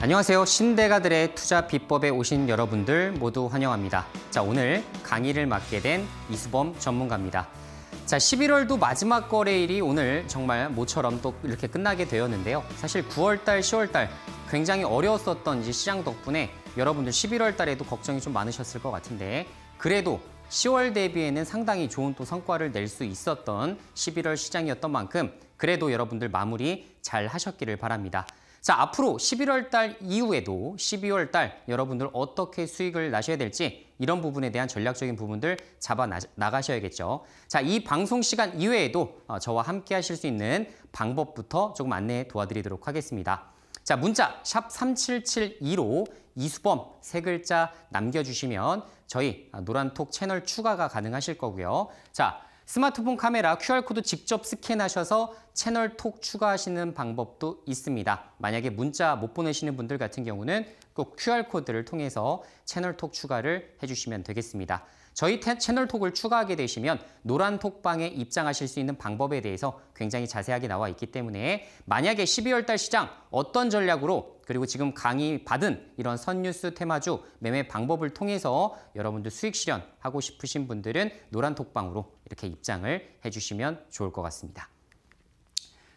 안녕하세요. 신대가들의 투자 비법에 오신 여러분들 모두 환영합니다. 자, 오늘 강의를 맡게 된 이수범 전문가입니다. 자, 11월도 마지막 거래일이 오늘 정말 모처럼 또 이렇게 끝나게 되었는데요. 사실 9월달, 10월달 굉장히 어려웠었던 이제 시장 덕분에 여러분들 11월달에도 걱정이 좀 많으셨을 것 같은데 그래도 10월 대비에는 상당히 좋은 또 성과를 낼 수 있었던 11월 시장이었던 만큼 그래도 여러분들 마무리 잘 하셨기를 바랍니다. 자, 앞으로 11월 달 이후에도 12월 달 여러분들 어떻게 수익을 나셔야 될지 이런 부분에 대한 전략적인 부분들 잡아 나가셔야겠죠. 자, 이 방송 시간 이외에도 어, 저와 함께 하실 수 있는 방법부터 조금 안내 도와드리도록 하겠습니다. 자, 문자 샵 3772로 이수범 세 글자 남겨주시면 저희 노란톡 채널 추가가 가능하실 거고요. 자, 스마트폰 카메라 QR코드 직접 스캔하셔서 채널 톡 추가하시는 방법도 있습니다. 만약에 문자 못 보내시는 분들 같은 경우는 꼭 QR코드를 통해서 채널 톡 추가를 해주시면 되겠습니다. 저희 채널 톡을 추가하게 되시면 노란 톡방에 입장하실 수 있는 방법에 대해서 굉장히 자세하게 나와 있기 때문에 만약에 12월 달 시장 어떤 전략으로 그리고 지금 강의 받은 이런 선뉴스 테마주 매매 방법을 통해서 여러분들 수익 실현하고 싶으신 분들은 노란 톡방으로 이렇게 입장을 해주시면 좋을 것 같습니다.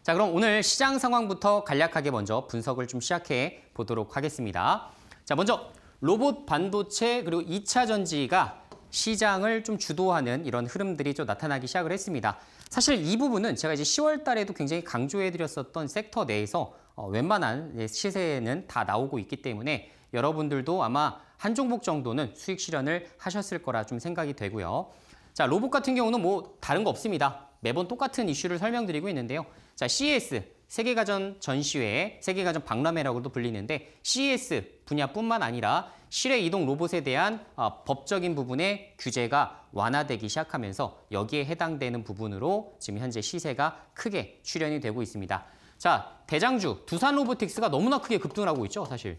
자, 그럼 오늘 시장 상황부터 간략하게 먼저 분석을 좀 시작해 보도록 하겠습니다. 자, 먼저 로봇 반도체 그리고 2차 전지가 시장을 좀 주도하는 이런 흐름들이 좀 나타나기 시작을 했습니다. 사실 이 부분은 제가 이제 10월 달에도 굉장히 강조해드렸었던 섹터 내에서 어, 웬만한 시세는 다 나오고 있기 때문에 여러분들도 아마 한 종목 정도는 수익 실현을 하셨을 거라 좀 생각이 되고요. 자, 로봇 같은 경우는 뭐 다른 거 없습니다. 매번 똑같은 이슈를 설명드리고 있는데요. 자, CES, 세계가전 전시회, 세계가전 박람회라고도 불리는데 CES 분야뿐만 아니라 실외 이동 로봇에 대한 어, 법적인 부분의 규제가 완화되기 시작하면서 여기에 해당되는 부분으로 지금 현재 시세가 크게 출연이 되고 있습니다. 자, 대장주 두산 로보틱스가 너무나 크게 급등 하고 있죠, 사실.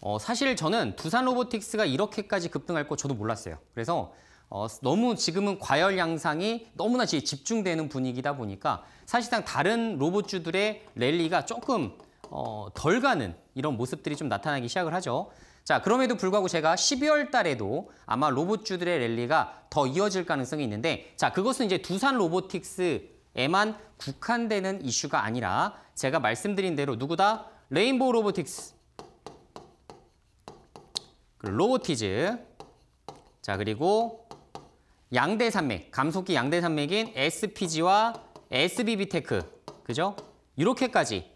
어, 사실 저는 두산 로보틱스가 이렇게까지 급등할 거 저도 몰랐어요. 그래서 어, 너무 지금은 과열 양상이 너무나 집중되는 분위기다 보니까 사실상 다른 로봇주들의 랠리가 조금 어, 덜 가는 이런 모습들이 좀 나타나기 시작을 하죠. 자, 그럼에도 불구하고 제가 12월 달에도 아마 로봇주들의 랠리가 더 이어질 가능성이 있는데 자, 그것은 이제 두산 로보틱스에만 국한되는 이슈가 아니라 제가 말씀드린 대로 누구다? 레인보우 로보틱스, 그 로보티즈, 자 그리고 양대 산맥, 감속기 양대 산맥인 SPG와 SBB테크, 그죠? 이렇게까지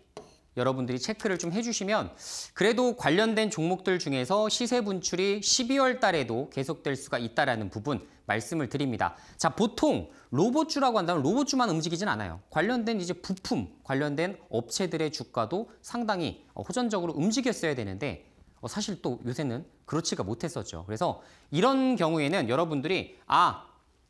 여러분들이 체크를 좀 해주시면 그래도 관련된 종목들 중에서 시세 분출이 12월 달에도 계속될 수가 있다라는 부분 말씀을 드립니다. 자, 보통 로봇주라고 한다면 로봇주만 움직이진 않아요. 관련된 이제 부품, 관련된 업체들의 주가도 상당히 어, 호전적으로 움직였어야 되는데 어, 사실 또 요새는 그렇지가 못했었죠. 그래서 이런 경우에는 여러분들이 아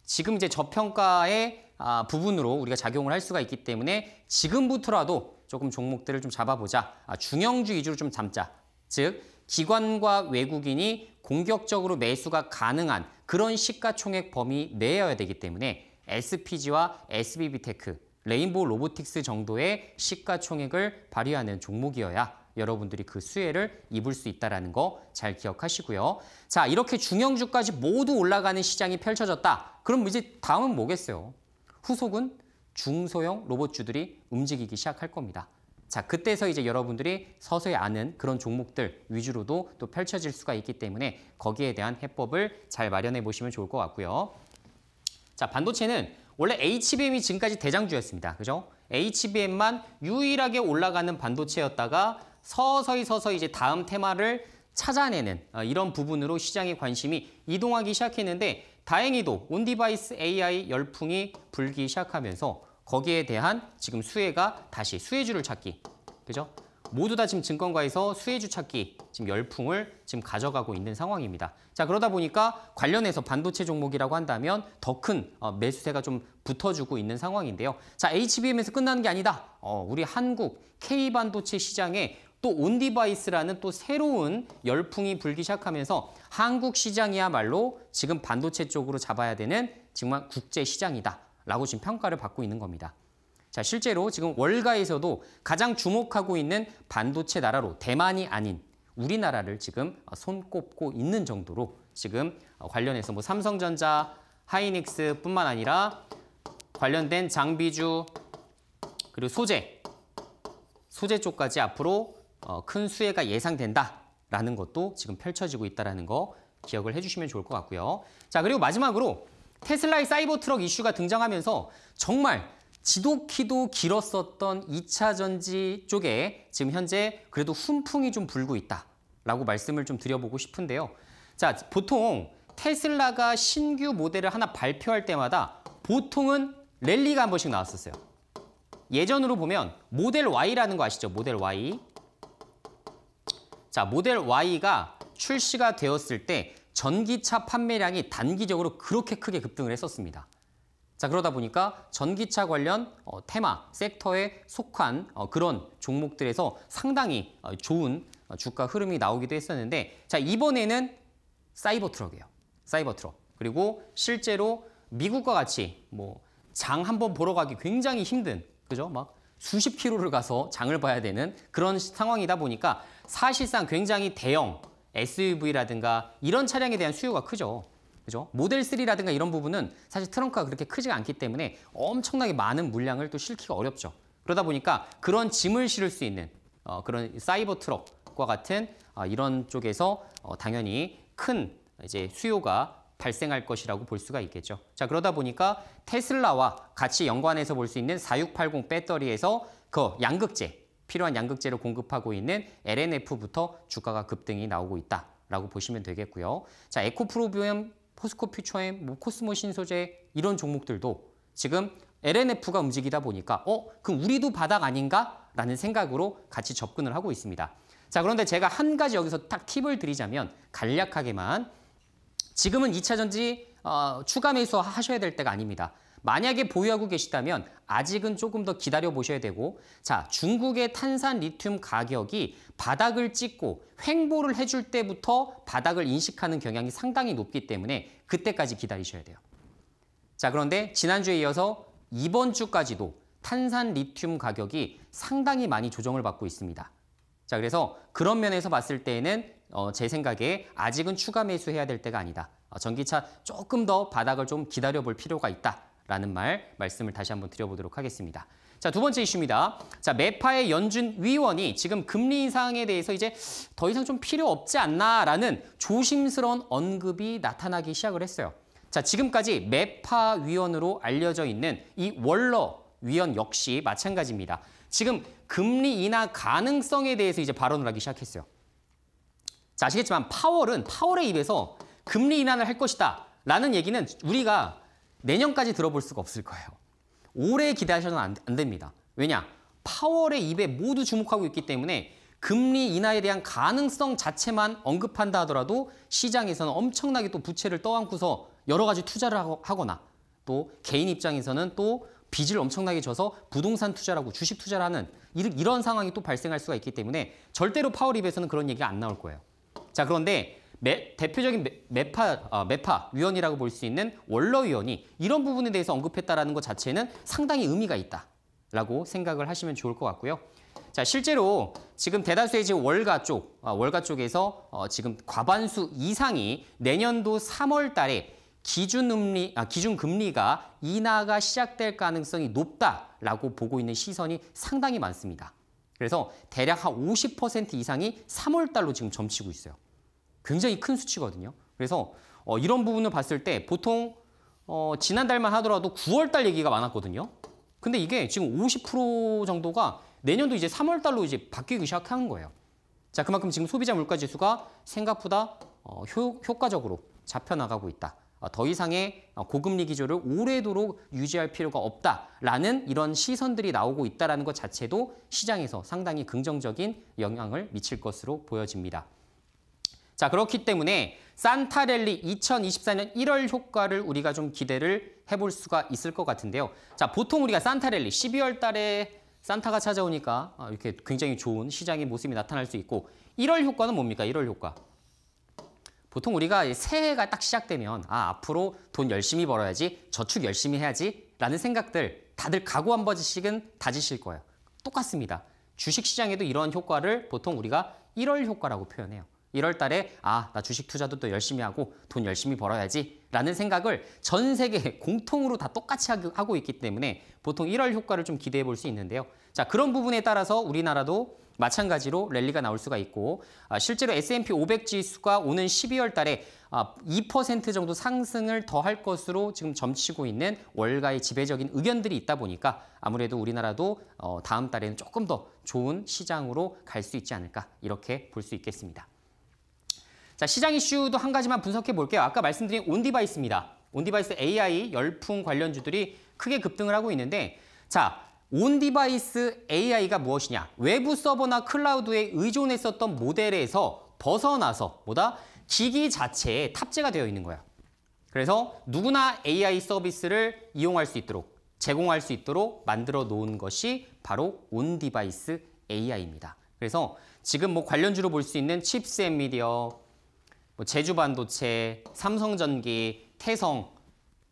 지금 이제 저평가의 아, 부분으로 우리가 작용을 할 수가 있기 때문에 지금부터라도 조금 종목들을 좀 잡아보자. 아, 중형주 위주로 좀 잡자. 즉 기관과 외국인이 공격적으로 매수가 가능한 그런 시가총액 범위 내여야 되기 때문에 SPG와 SBB테크, 레인보우 로보틱스 정도의 시가총액을 발휘하는 종목이어야 여러분들이 그 수혜를 입을 수 있다는 거 잘 기억하시고요. 자, 이렇게 중형주까지 모두 올라가는 시장이 펼쳐졌다. 그럼 이제 다음은 뭐겠어요? 후속은 중소형 로봇주들이 움직이기 시작할 겁니다. 자, 그때서 이제 여러분들이 서서히 아는 그런 종목들 위주로도 또 펼쳐질 수가 있기 때문에 거기에 대한 해법을 잘 마련해 보시면 좋을 것 같고요. 자, 반도체는 원래 HBM이 지금까지 대장주였습니다. 그죠? HBM만 유일하게 올라가는 반도체였다가 서서히 서서히 이제 다음 테마를 찾아내는 어, 이런 부분으로 시장의 관심이 이동하기 시작했는데 다행히도 온디바이스 AI 열풍이 불기 시작하면서 거기에 대한 지금 수혜가 다시 수혜주를 찾기 그죠? 모두 다 지금 증권가에서 수혜주 찾기 지금 열풍을 지금 가져가고 있는 상황입니다. 자 그러다 보니까 관련해서 반도체 종목이라고 한다면 더큰 어, 매수세가 좀 붙어주고 있는 상황인데요. 자 HBM에서 끝나는 게 아니다. 어, 우리 한국 K 반도체 시장에 또 온디바이스라는 또 새로운 열풍이 불기 시작하면서 한국 시장이야말로 지금 반도체 쪽으로 잡아야 되는 정말 국제 시장이다. 라고 지금 평가를 받고 있는 겁니다. 자, 실제로 지금 월가에서도 가장 주목하고 있는 반도체 나라로 대만이 아닌 우리나라를 지금 손꼽고 있는 정도로 지금 관련해서 뭐 삼성전자, 하이닉스뿐만 아니라 관련된 장비주 그리고 소재, 소재 쪽까지 앞으로 어, 큰 수혜가 예상된다라는 것도 지금 펼쳐지고 있다는 거 기억을 해주시면 좋을 것 같고요. 자 그리고 마지막으로 테슬라의 사이버 트럭 이슈가 등장하면서 정말 지독히도 길었었던 2차 전지 쪽에 지금 현재 그래도 훈풍이 좀 불고 있다라고 말씀을 좀 드려보고 싶은데요. 자, 보통 테슬라가 신규 모델을 하나 발표할 때마다 보통은 랠리가 한 번씩 나왔었어요. 예전으로 보면 모델 Y라는 거 아시죠? 모델 Y. 자, 모델 Y가 출시가 되었을 때 전기차 판매량이 단기적으로 그렇게 크게 급등을 했었습니다. 자 그러다 보니까 전기차 관련 어, 테마 섹터에 속한 어, 그런 종목들에서 상당히 어, 좋은 어, 주가 흐름이 나오기도 했었는데 자 이번에는 사이버 트럭이에요. 사이버 트럭. 그리고 실제로 미국과 같이 뭐 장 한번 보러 가기 굉장히 힘든 그죠? 막 수십 킬로를 가서 장을 봐야 되는 그런 상황이다 보니까 사실상 굉장히 대형 SUV라든가 이런 차량에 대한 수요가 크죠. 그죠? 모델 3라든가 이런 부분은 사실 트렁크가 그렇게 크지가 않기 때문에 엄청나게 많은 물량을 또 실기가 어렵죠. 그러다 보니까 그런 짐을 실을 수 있는 어, 그런 사이버 트럭과 같은 어, 이런 쪽에서 어, 당연히 큰 이제 수요가 발생할 것이라고 볼 수가 있겠죠. 자 그러다 보니까 테슬라와 같이 연관해서 볼 수 있는 4680 배터리에서 그 양극재, 필요한 양극재를 공급하고 있는 LNF부터 주가가 급등이 나오고 있다라고 보시면 되겠고요. 자 에코프로비움, 포스코 퓨처엠, 뭐 코스모 신소재 이런 종목들도 지금 LNF가 움직이다 보니까 어 그럼 우리도 바닥 아닌가? 라는 생각으로 같이 접근을 하고 있습니다. 자 그런데 제가 한 가지 여기서 딱 팁을 드리자면 간략하게만 지금은 2차 전지 어, 추가 매수 하셔야 될 때가 아닙니다. 만약에 보유하고 계시다면 아직은 조금 더 기다려 보셔야 되고 자 중국의 탄산 리튬 가격이 바닥을 찍고 횡보를 해줄 때부터 바닥을 인식하는 경향이 상당히 높기 때문에 그때까지 기다리셔야 돼요. 자 그런데 지난주에 이어서 이번 주까지도 탄산 리튬 가격이 상당히 많이 조정을 받고 있습니다. 자 그래서 그런 면에서 봤을 때에는 어, 제 생각에 아직은 추가 매수해야 될 때가 아니다. 어, 전기차 조금 더 바닥을 좀 기다려볼 필요가 있다라는 말 말씀을 다시 한번 드려보도록 하겠습니다. 자, 두 번째 이슈입니다. 자, 메파의 연준 위원이 지금 금리 인상에 대해서 이제 더 이상 좀 필요 없지 않나라는 조심스러운 언급이 나타나기 시작을 했어요. 자, 지금까지 메파 위원으로 알려져 있는 이 월러 위원 역시 마찬가지입니다. 지금 금리 인하 가능성에 대해서 이제 발언을 하기 시작했어요. 자, 아시겠지만 파월은 파월의 입에서 금리 인하를 할 것이다 라는 얘기는 우리가 내년까지 들어볼 수가 없을 거예요. 오래 기대하셔도 안, 안 됩니다. 왜냐? 파월의 입에 모두 주목하고 있기 때문에 금리 인하에 대한 가능성 자체만 언급한다 하더라도 시장에서는 엄청나게 또 부채를 떠안고서 여러 가지 투자를 하거나 또 개인 입장에서는 또 빚을 엄청나게 져서 부동산 투자라고 주식 투자를 하는 이런 상황이 또 발생할 수가 있기 때문에 절대로 파월입에서는 그런 얘기가 안 나올 거예요. 자 그런데 매, 대표적인 매, 파 어, 매파 위원이라고 볼 수 있는 원로위원이 이런 부분에 대해서 언급했다는 것 자체는 상당히 의미가 있다라고 생각을 하시면 좋을 것 같고요. 자 실제로 지금 대다수의 지금 월가 쪽, 어, 월가 쪽에서 어, 지금 과반수 이상이 내년도 3월 달에 기준 금리, 아, 기준 금리가 인하가 시작될 가능성이 높다라고 보고 있는 시선이 상당히 많습니다. 그래서 대략 한 50% 이상이 3월 달로 지금 점치고 있어요. 굉장히 큰 수치거든요. 그래서 어, 이런 부분을 봤을 때 보통 어, 지난달만 하더라도 9월달 얘기가 많았거든요. 근데 이게 지금 50% 정도가 내년도 이제 3월달로 이제 바뀌기 시작한 거예요. 자, 그만큼 지금 소비자 물가 지수가 생각보다 어, 효, 효과적으로 잡혀나가고 있다. 어, 더 이상의 어, 고금리 기조를 오래도록 유지할 필요가 없다라는 이런 시선들이 나오고 있다는 것 자체도 시장에서 상당히 긍정적인 영향을 미칠 것으로 보여집니다. 자, 그렇기 때문에 산타랠리 2024년 1월 효과를 우리가 좀 기대를 해볼 수가 있을 것 같은데요. 자, 보통 우리가 산타랠리 12월 달에 산타가 찾아오니까 어, 이렇게 굉장히 좋은 시장의 모습이 나타날 수 있고 1월 효과는 뭡니까? 1월 효과. 보통 우리가 새해가 딱 시작되면 아 앞으로 돈 열심히 벌어야지 저축 열심히 해야지 라는 생각들 다들 각오 한 번씩은 다지실 거예요. 똑같습니다. 주식시장에도 이런 효과를 보통 우리가 1월 효과라고 표현해요. 1월 달에 아, 나 주식 투자도 또 열심히 하고 돈 열심히 벌어야지 라는 생각을 전 세계 공통으로 다 똑같이 하고 있기 때문에 보통 1월 효과를 좀 기대해 볼 수 있는데요. 자, 그런 부분에 따라서 우리나라도 마찬가지로 랠리가 나올 수가 있고 아, 실제로 S&P 500 지수가 오는 12월 달에 2% 아, 정도 상승을 더할 것으로 지금 점치고 있는 월가의 지배적인 의견들이 있다 보니까 아무래도 우리나라도 어, 다음 달에는 조금 더 좋은 시장으로 갈 수 있지 않을까 이렇게 볼 수 있겠습니다. 자, 시장 이슈도 한 가지만 분석해 볼게요. 아까 말씀드린 온디바이스입니다. 온디바이스 AI 열풍 관련주들이 크게 급등을 하고 있는데 자, 온디바이스 AI가 무엇이냐? 외부 서버나 클라우드에 의존했었던 모델에서 벗어나서 뭐다? 기기 자체에 탑재가 되어 있는 거야. 그래서 누구나 AI 서비스를 이용할 수 있도록 제공할 수 있도록 만들어 놓은 것이 바로 온디바이스 AI입니다. 그래서 지금 뭐 관련주로 볼 수 있는 칩스 앤미디어, 뭐 제주반도체, 삼성전기, 태성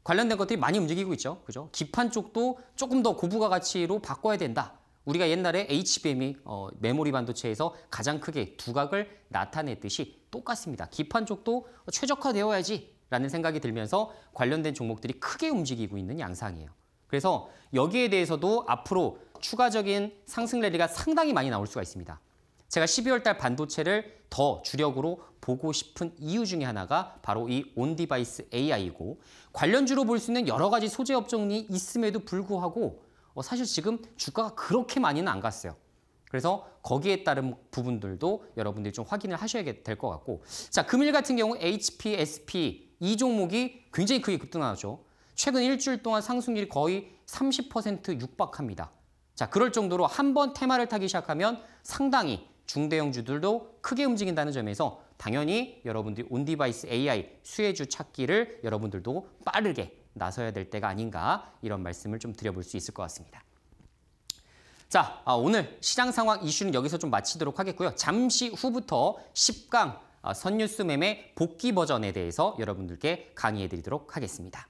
관련된 것들이 많이 움직이고 있죠. 그죠? 기판 쪽도 조금 더 고부가 가치로 바꿔야 된다. 우리가 옛날에 HBM이 어, 메모리 반도체에서 가장 크게 두각을 나타냈듯이 똑같습니다. 기판 쪽도 최적화되어야지 라는 생각이 들면서 관련된 종목들이 크게 움직이고 있는 양상이에요. 그래서 여기에 대해서도 앞으로 추가적인 상승 랠리가 상당히 많이 나올 수가 있습니다. 제가 12월 달 반도체를 더 주력으로 보고 싶은 이유 중에 하나가 바로 이 온디바이스 AI이고 관련주로 볼 수 있는 여러 가지 소재 업종이 있음에도 불구하고 어, 사실 지금 주가가 그렇게 많이는 안 갔어요. 그래서 거기에 따른 부분들도 여러분들이 좀 확인을 하셔야 될 것 같고 자 금일 같은 경우 HP, SP 이 종목이 굉장히 크게 급등하죠. 최근 일주일 동안 상승률이 거의 30% 육박합니다. 자 그럴 정도로 한번 테마를 타기 시작하면 상당히 중대형주들도 크게 움직인다는 점에서 당연히 여러분들이 온디바이스 AI 수혜주 찾기를 여러분들도 빠르게 나서야 될 때가 아닌가 이런 말씀을 좀 드려볼 수 있을 것 같습니다. 자, 아, 오늘 시장 상황 이슈는 여기서 좀 마치도록 하겠고요. 잠시 후부터 10강 아, 선뉴스 매매 복귀 버전에 대해서 여러분들께 강의해 드리도록 하겠습니다.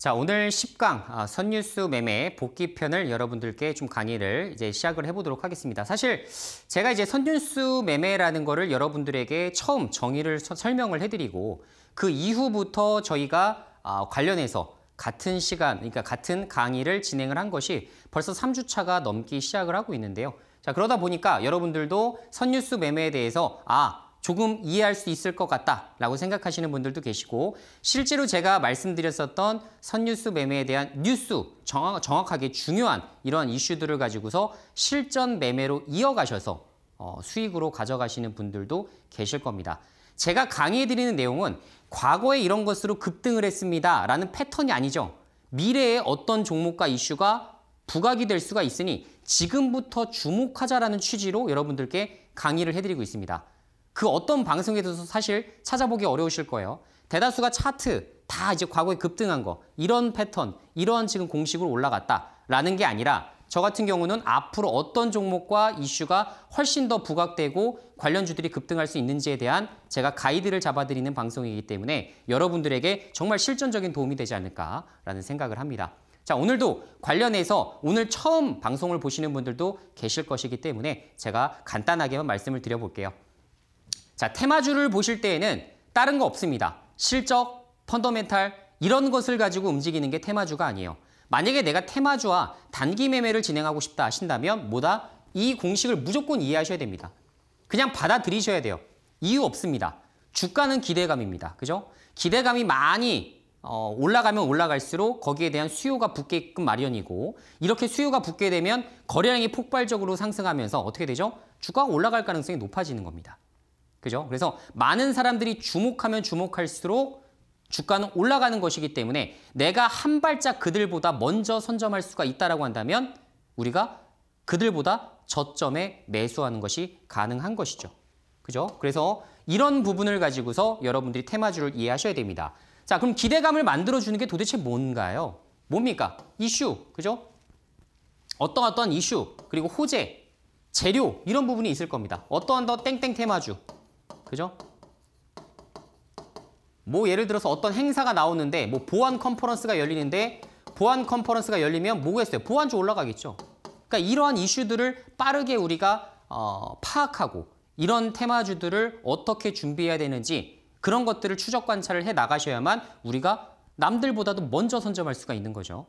자, 오늘 10강 아, 선뉴스 매매 복귀편을 여러분들께 좀 강의를 이제 시작을 해보도록 하겠습니다. 사실 제가 이제 선뉴스 매매라는 거를 여러분들에게 처음 정의를 설명을 해드리고 그 이후부터 저희가 아, 관련해서 같은 시간, 그러니까 같은 강의를 진행을 한 것이 벌써 3주차가 넘기 시작을 하고 있는데요. 자, 그러다 보니까 여러분들도 선뉴스 매매에 대해서 아, 조금 이해할 수 있을 것 같다라고 생각하시는 분들도 계시고 실제로 제가 말씀드렸었던 선뉴스 매매에 대한 뉴스 정확, 정확하게 중요한 이러한 이슈들을 가지고서 실전 매매로 이어가셔서 어, 수익으로 가져가시는 분들도 계실 겁니다. 제가 강의해드리는 내용은 과거에 이런 것으로 급등을 했습니다라는 패턴이 아니죠. 미래에 어떤 종목과 이슈가 부각이 될 수가 있으니 지금부터 주목하자라는 취지로 여러분들께 강의를 해드리고 있습니다. 그 어떤 방송에서도 사실 찾아보기 어려우실 거예요. 대다수가 차트, 다 이제 과거에 급등한 거, 이런 패턴, 이러한 지금 공식으로 올라갔다라는 게 아니라 저 같은 경우는 앞으로 어떤 종목과 이슈가 훨씬 더 부각되고 관련주들이 급등할 수 있는지에 대한 제가 가이드를 잡아드리는 방송이기 때문에 여러분들에게 정말 실전적인 도움이 되지 않을까라는 생각을 합니다. 자, 오늘도 관련해서 오늘 처음 방송을 보시는 분들도 계실 것이기 때문에 제가 간단하게만 말씀을 드려볼게요. 자, 테마주를 보실 때에는 다른 거 없습니다. 실적, 펀더멘탈 이런 것을 가지고 움직이는 게 테마주가 아니에요. 만약에 내가 테마주와 단기 매매를 진행하고 싶다 하신다면 뭐다? 이 공식을 무조건 이해하셔야 됩니다. 그냥 받아들이셔야 돼요. 이유 없습니다. 주가는 기대감입니다. 그죠? 기대감이 많이 어, 올라가면 올라갈수록 거기에 대한 수요가 붙게끔 마련이고 이렇게 수요가 붙게 되면 거래량이 폭발적으로 상승하면서 어떻게 되죠? 주가가 올라갈 가능성이 높아지는 겁니다. 그죠? 그래서 많은 사람들이 주목하면 주목할수록 주가는 올라가는 것이기 때문에 내가 한 발짝 그들보다 먼저 선점할 수가 있다라고 한다면 우리가 그들보다 저점에 매수하는 것이 가능한 것이죠. 그죠? 그래서 이런 부분을 가지고서 여러분들이 테마주를 이해하셔야 됩니다. 자, 그럼 기대감을 만들어주는 게 도대체 뭔가요? 뭡니까? 이슈, 그죠? 어떤어떤 이슈, 그리고 호재, 재료 이런 부분이 있을 겁니다. 어떠한 더 땡땡 테마주, 그죠? 뭐 예를 들어서 어떤 행사가 나오는데 뭐 보안 컨퍼런스가 열리는데 보안 컨퍼런스가 열리면 뭐겠어요? 보안주 올라가겠죠. 그러니까 이러한 이슈들을 빠르게 우리가 어, 파악하고 이런 테마주들을 어떻게 준비해야 되는지 그런 것들을 추적 관찰을 해 나가셔야만 우리가 남들보다도 먼저 선점할 수가 있는 거죠.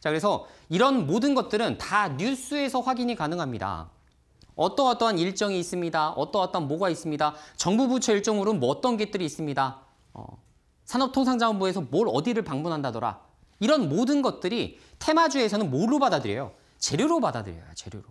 자, 그래서 이런 모든 것들은 다 뉴스에서 확인이 가능합니다. 어떠어떠한 일정이 있습니다. 어떠어떠한 뭐가 있습니다. 정부 부처 일정으로는 뭐 어떤 것들이 있습니다. 어, 산업통상자원부에서 뭘 어디를 방문한다더라. 이런 모든 것들이 테마주에서는 뭘로 받아들여요? 재료로 받아들여요, 재료로.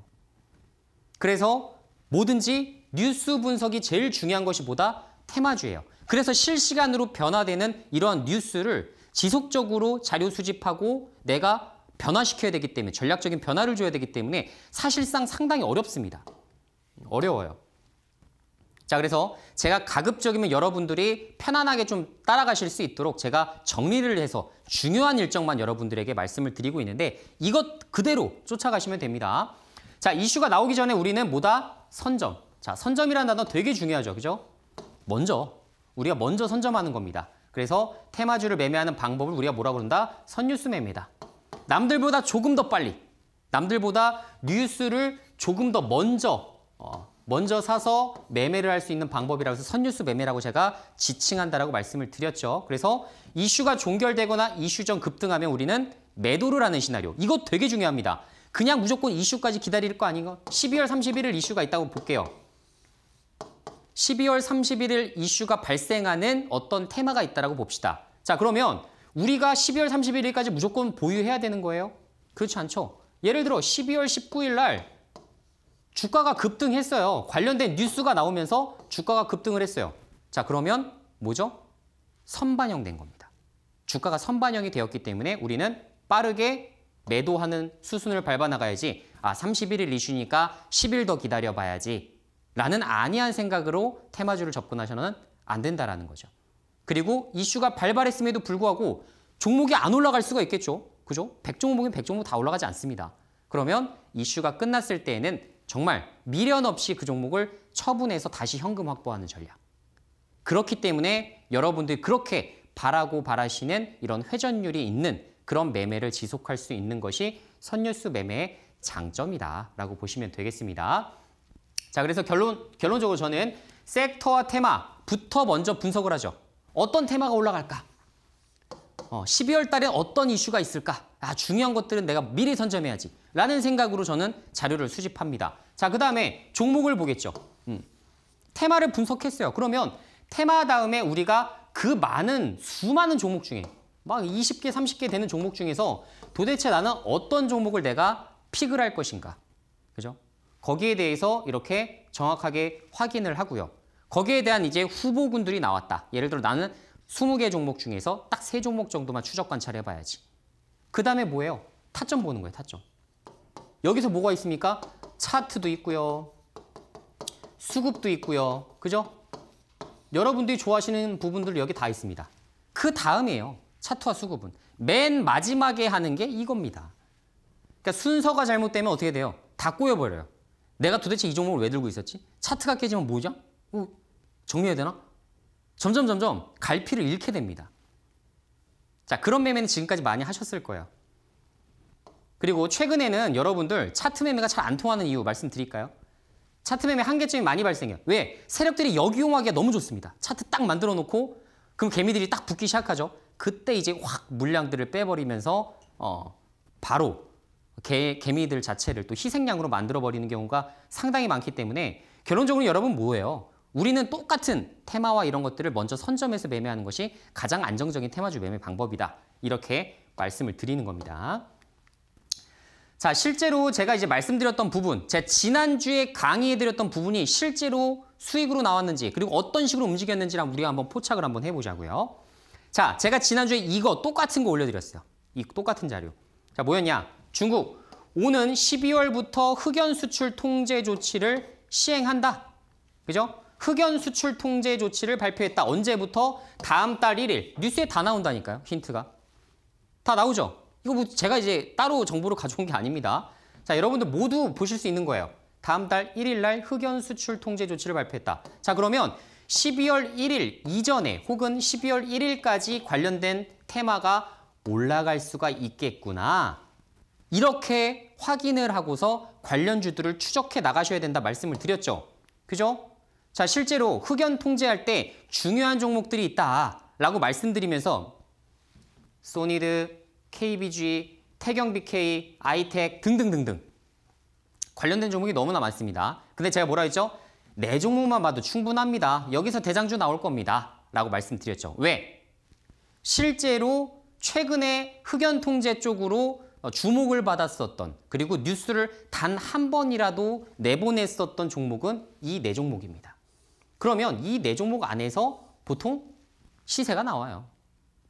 그래서 뭐든지 뉴스 분석이 제일 중요한 것이 보다 테마주예요. 그래서 실시간으로 변화되는 이러한 뉴스를 지속적으로 자료 수집하고 내가 변화시켜야 되기 때문에 전략적인 변화를 줘야 되기 때문에 사실상 상당히 어렵습니다. 어려워요. 자, 그래서 제가 가급적이면 여러분들이 편안하게 좀 따라가실 수 있도록 제가 정리를 해서 중요한 일정만 여러분들에게 말씀을 드리고 있는데 이것 그대로 쫓아가시면 됩니다. 자, 이슈가 나오기 전에 우리는 뭐다? 선점. 자, 선점이라는 단어 되게 중요하죠. 그죠? 먼저. 우리가 먼저 선점하는 겁니다. 그래서 테마주를 매매하는 방법을 우리가 뭐라 그런다? 선뉴스 매입니다. 남들보다 조금 더 빨리, 남들보다 뉴스를 조금 더 먼저 어, 먼저 사서 매매를 할 수 있는 방법이라고 해서 선뉴스 매매라고 제가 지칭한다라고 말씀을 드렸죠. 그래서 이슈가 종결되거나 이슈 전 급등하면 우리는 매도를 하는 시나리오. 이거 되게 중요합니다. 그냥 무조건 이슈까지 기다릴 거 아닌가? 12월 31일 이슈가 있다고 볼게요. 12월 31일 이슈가 발생하는 어떤 테마가 있다라고 봅시다. 자, 그러면 우리가 12월 31일까지 무조건 보유해야 되는 거예요? 그렇지 않죠. 예를 들어 12월 19일 날 주가가 급등했어요. 관련된 뉴스가 나오면서 주가가 급등을 했어요. 자, 그러면 뭐죠? 선반영된 겁니다. 주가가 선반영이 되었기 때문에 우리는 빠르게 매도하는 수순을 밟아 나가야지 아 31일 이슈니까 10일 더 기다려봐야지 라는 안이한 생각으로 테마주를 접근하셔는 안 된다라는 거죠. 그리고 이슈가 발발했음에도 불구하고 종목이 안 올라갈 수가 있겠죠. 그죠? 100종목은 100종목 다 올라가지 않습니다. 그러면 이슈가 끝났을 때에는 정말 미련 없이 그 종목을 처분해서 다시 현금 확보하는 전략. 그렇기 때문에 여러분들이 그렇게 바라고 바라시는 이런 회전율이 있는 그런 매매를 지속할 수 있는 것이 선율수 매매의 장점이다라고 보시면 되겠습니다. 자, 그래서 결론, 결론적으로 저는 섹터와 테마부터 먼저 분석을 하죠. 어떤 테마가 올라갈까? 어, 12월 달에 어떤 이슈가 있을까? 아, 중요한 것들은 내가 미리 선점해야지. 라는 생각으로 저는 자료를 수집합니다. 자, 그 다음에 종목을 보겠죠. 음. 테마를 분석했어요. 그러면 테마 다음에 우리가 그 많은, 수많은 종목 중에 막 20개, 30개 되는 종목 중에서 도대체 나는 어떤 종목을 내가 픽을 할 것인가. 그죠? 거기에 대해서 이렇게 정확하게 확인을 하고요. 거기에 대한 이제 후보군들이 나왔다. 예를 들어 나는 20개 종목 중에서 딱3종목 정도만 추적 관찰해봐야지. 그 다음에 뭐예요? 타점 보는 거예요, 타점. 여기서 뭐가 있습니까? 차트도 있고요. 수급도 있고요. 그죠? 여러분들이 좋아하시는 부분들 여기 다 있습니다. 그 다음이에요. 차트와 수급은. 맨 마지막에 하는 게 이겁니다. 그러니까 순서가 잘못되면 어떻게 돼요? 다 꼬여버려요. 내가 도대체 이 종목을 왜 들고 있었지? 차트가 깨지면 뭐죠? 정리해야 되나? 점점 점점 갈피를 잃게 됩니다. 자, 그런 매매는 지금까지 많이 하셨을 거예요. 그리고 최근에는 여러분들 차트 매매가 잘 안 통하는 이유 말씀드릴까요? 차트 매매 한계점이 많이 발생해요. 왜? 세력들이 역이용하기가 너무 좋습니다. 차트 딱 만들어 놓고 그럼 개미들이 딱 붙기 시작하죠. 그때 이제 확 물량들을 빼버리면서 어, 바로 개, 개미들 자체를 또 희생양으로 만들어버리는 경우가 상당히 많기 때문에 결론적으로 여러분 뭐예요? 우리는 똑같은 테마와 이런 것들을 먼저 선점해서 매매하는 것이 가장 안정적인 테마주 매매 방법이다. 이렇게 말씀을 드리는 겁니다. 자, 실제로 제가 이제 말씀드렸던 부분, 제 지난주에 강의해드렸던 부분이 실제로 수익으로 나왔는지, 그리고 어떤 식으로 움직였는지랑 우리가 한번 포착을 한번 해보자고요. 자, 제가 지난주에 이거 똑같은 거 올려드렸어요. 이 똑같은 자료. 자, 뭐였냐? 중국, 오는 12월부터 흑연 수출 통제 조치를 시행한다. 그죠? 흑연 수출 통제 조치를 발표했다. 언제부터? 다음 달 1일. 뉴스에 다 나온다니까요. 힌트가. 다 나오죠? 이거 뭐 제가 이제 따로 정보를 가져온 게 아닙니다. 자, 여러분들 모두 보실 수 있는 거예요. 다음 달 1일 날 흑연 수출 통제 조치를 발표했다. 자, 그러면 12월 1일 이전에 혹은 12월 1일까지 관련된 테마가 올라갈 수가 있겠구나. 이렇게 확인을 하고서 관련주들을 추적해 나가셔야 된다 말씀을 드렸죠. 그죠? 자, 실제로 흑연 통제할 때 중요한 종목들이 있다라고 말씀드리면서 소니드, KBG, 태경BK, 아이텍 등등등등 관련된 종목이 너무나 많습니다. 근데 제가 뭐라 했죠? 네 종목만 봐도 충분합니다. 여기서 대장주 나올 겁니다. 라고 말씀드렸죠. 왜? 실제로 최근에 흑연 통제 쪽으로 어, 주목을 받았었던 그리고 뉴스를 단 한 번이라도 내보냈었던 종목은 이 네 종목입니다. 그러면 이 네 종목 안에서 보통 시세가 나와요.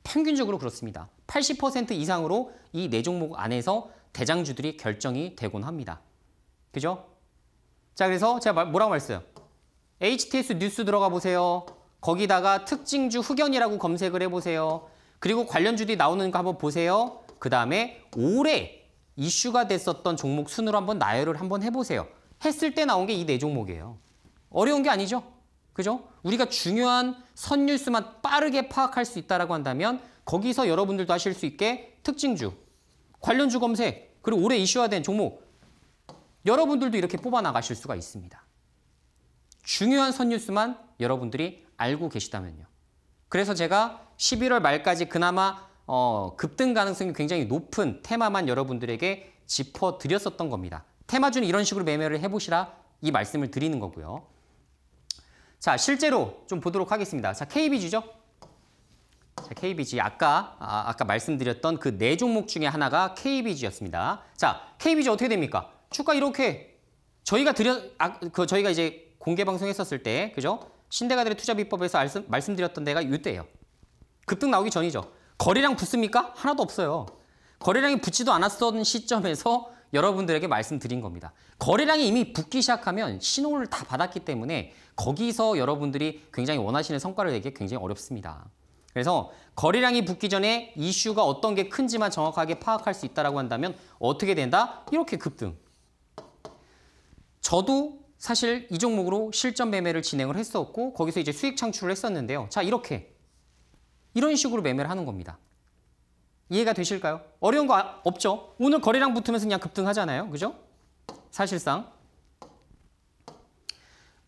평균적으로 그렇습니다. 80% 이상으로 이 네 종목 안에서 대장주들이 결정이 되곤 합니다. 그죠? 자, 그래서 제가 뭐라고 말했어요? HTS 뉴스 들어가 보세요. 거기다가 특징주 흑연이라고 검색을 해보세요. 그리고 관련주들이 나오는 거 한번 보세요. 그 다음에 올해 이슈가 됐었던 종목 순으로 한번 나열을 한번 해보세요. 했을 때 나온 게 이 네 종목이에요. 어려운 게 아니죠? 그죠? 우리가 중요한 선율수만 빠르게 파악할 수 있다라고 한다면 거기서 여러분들도 하실 수 있게 특징주, 관련주 검색, 그리고 올해 이슈화된 종목 여러분들도 이렇게 뽑아 나가실 수가 있습니다. 중요한 선율수만 여러분들이 알고 계시다면요. 그래서 제가 11월 말까지 그나마 어, 급등 가능성이 굉장히 높은 테마만 여러분들에게 짚어드렸었던 겁니다. 테마주는 이런 식으로 매매를 해보시라 이 말씀을 드리는 거고요. 자, 실제로 좀 보도록 하겠습니다. 자, KBG죠? 자, KBG 아까 아, 아까 말씀드렸던 그 네 종목 중에 하나가 KBG였습니다. 자, KBG 어떻게 됩니까? 주가 이렇게 저희가 드려 아, 그 저희가 이제 공개 방송했었을 때 그죠? 신대가들의 투자 비법에서 말씀, 말씀드렸던 데가 이때예요. 급등 나오기 전이죠. 거래량 붙습니까? 하나도 없어요. 거래량이 붙지도 않았던 시점에서 여러분들에게 말씀드린 겁니다. 거래량이 이미 붙기 시작하면 신호를 다 받았기 때문에 거기서 여러분들이 굉장히 원하시는 성과를 내기 굉장히 어렵습니다. 그래서 거래량이 붙기 전에 이슈가 어떤 게 큰지만 정확하게 파악할 수 있다고 한다면 어떻게 된다? 이렇게 급등. 저도 사실 이 종목으로 실전 매매를 진행을 했었고 거기서 이제 수익 창출을 했었는데요. 자 이렇게 이런 식으로 매매를 하는 겁니다. 이해가 되실까요? 어려운 거 아, 없죠? 오늘 거래량 붙으면서 그냥 급등하잖아요. 그죠? 사실상.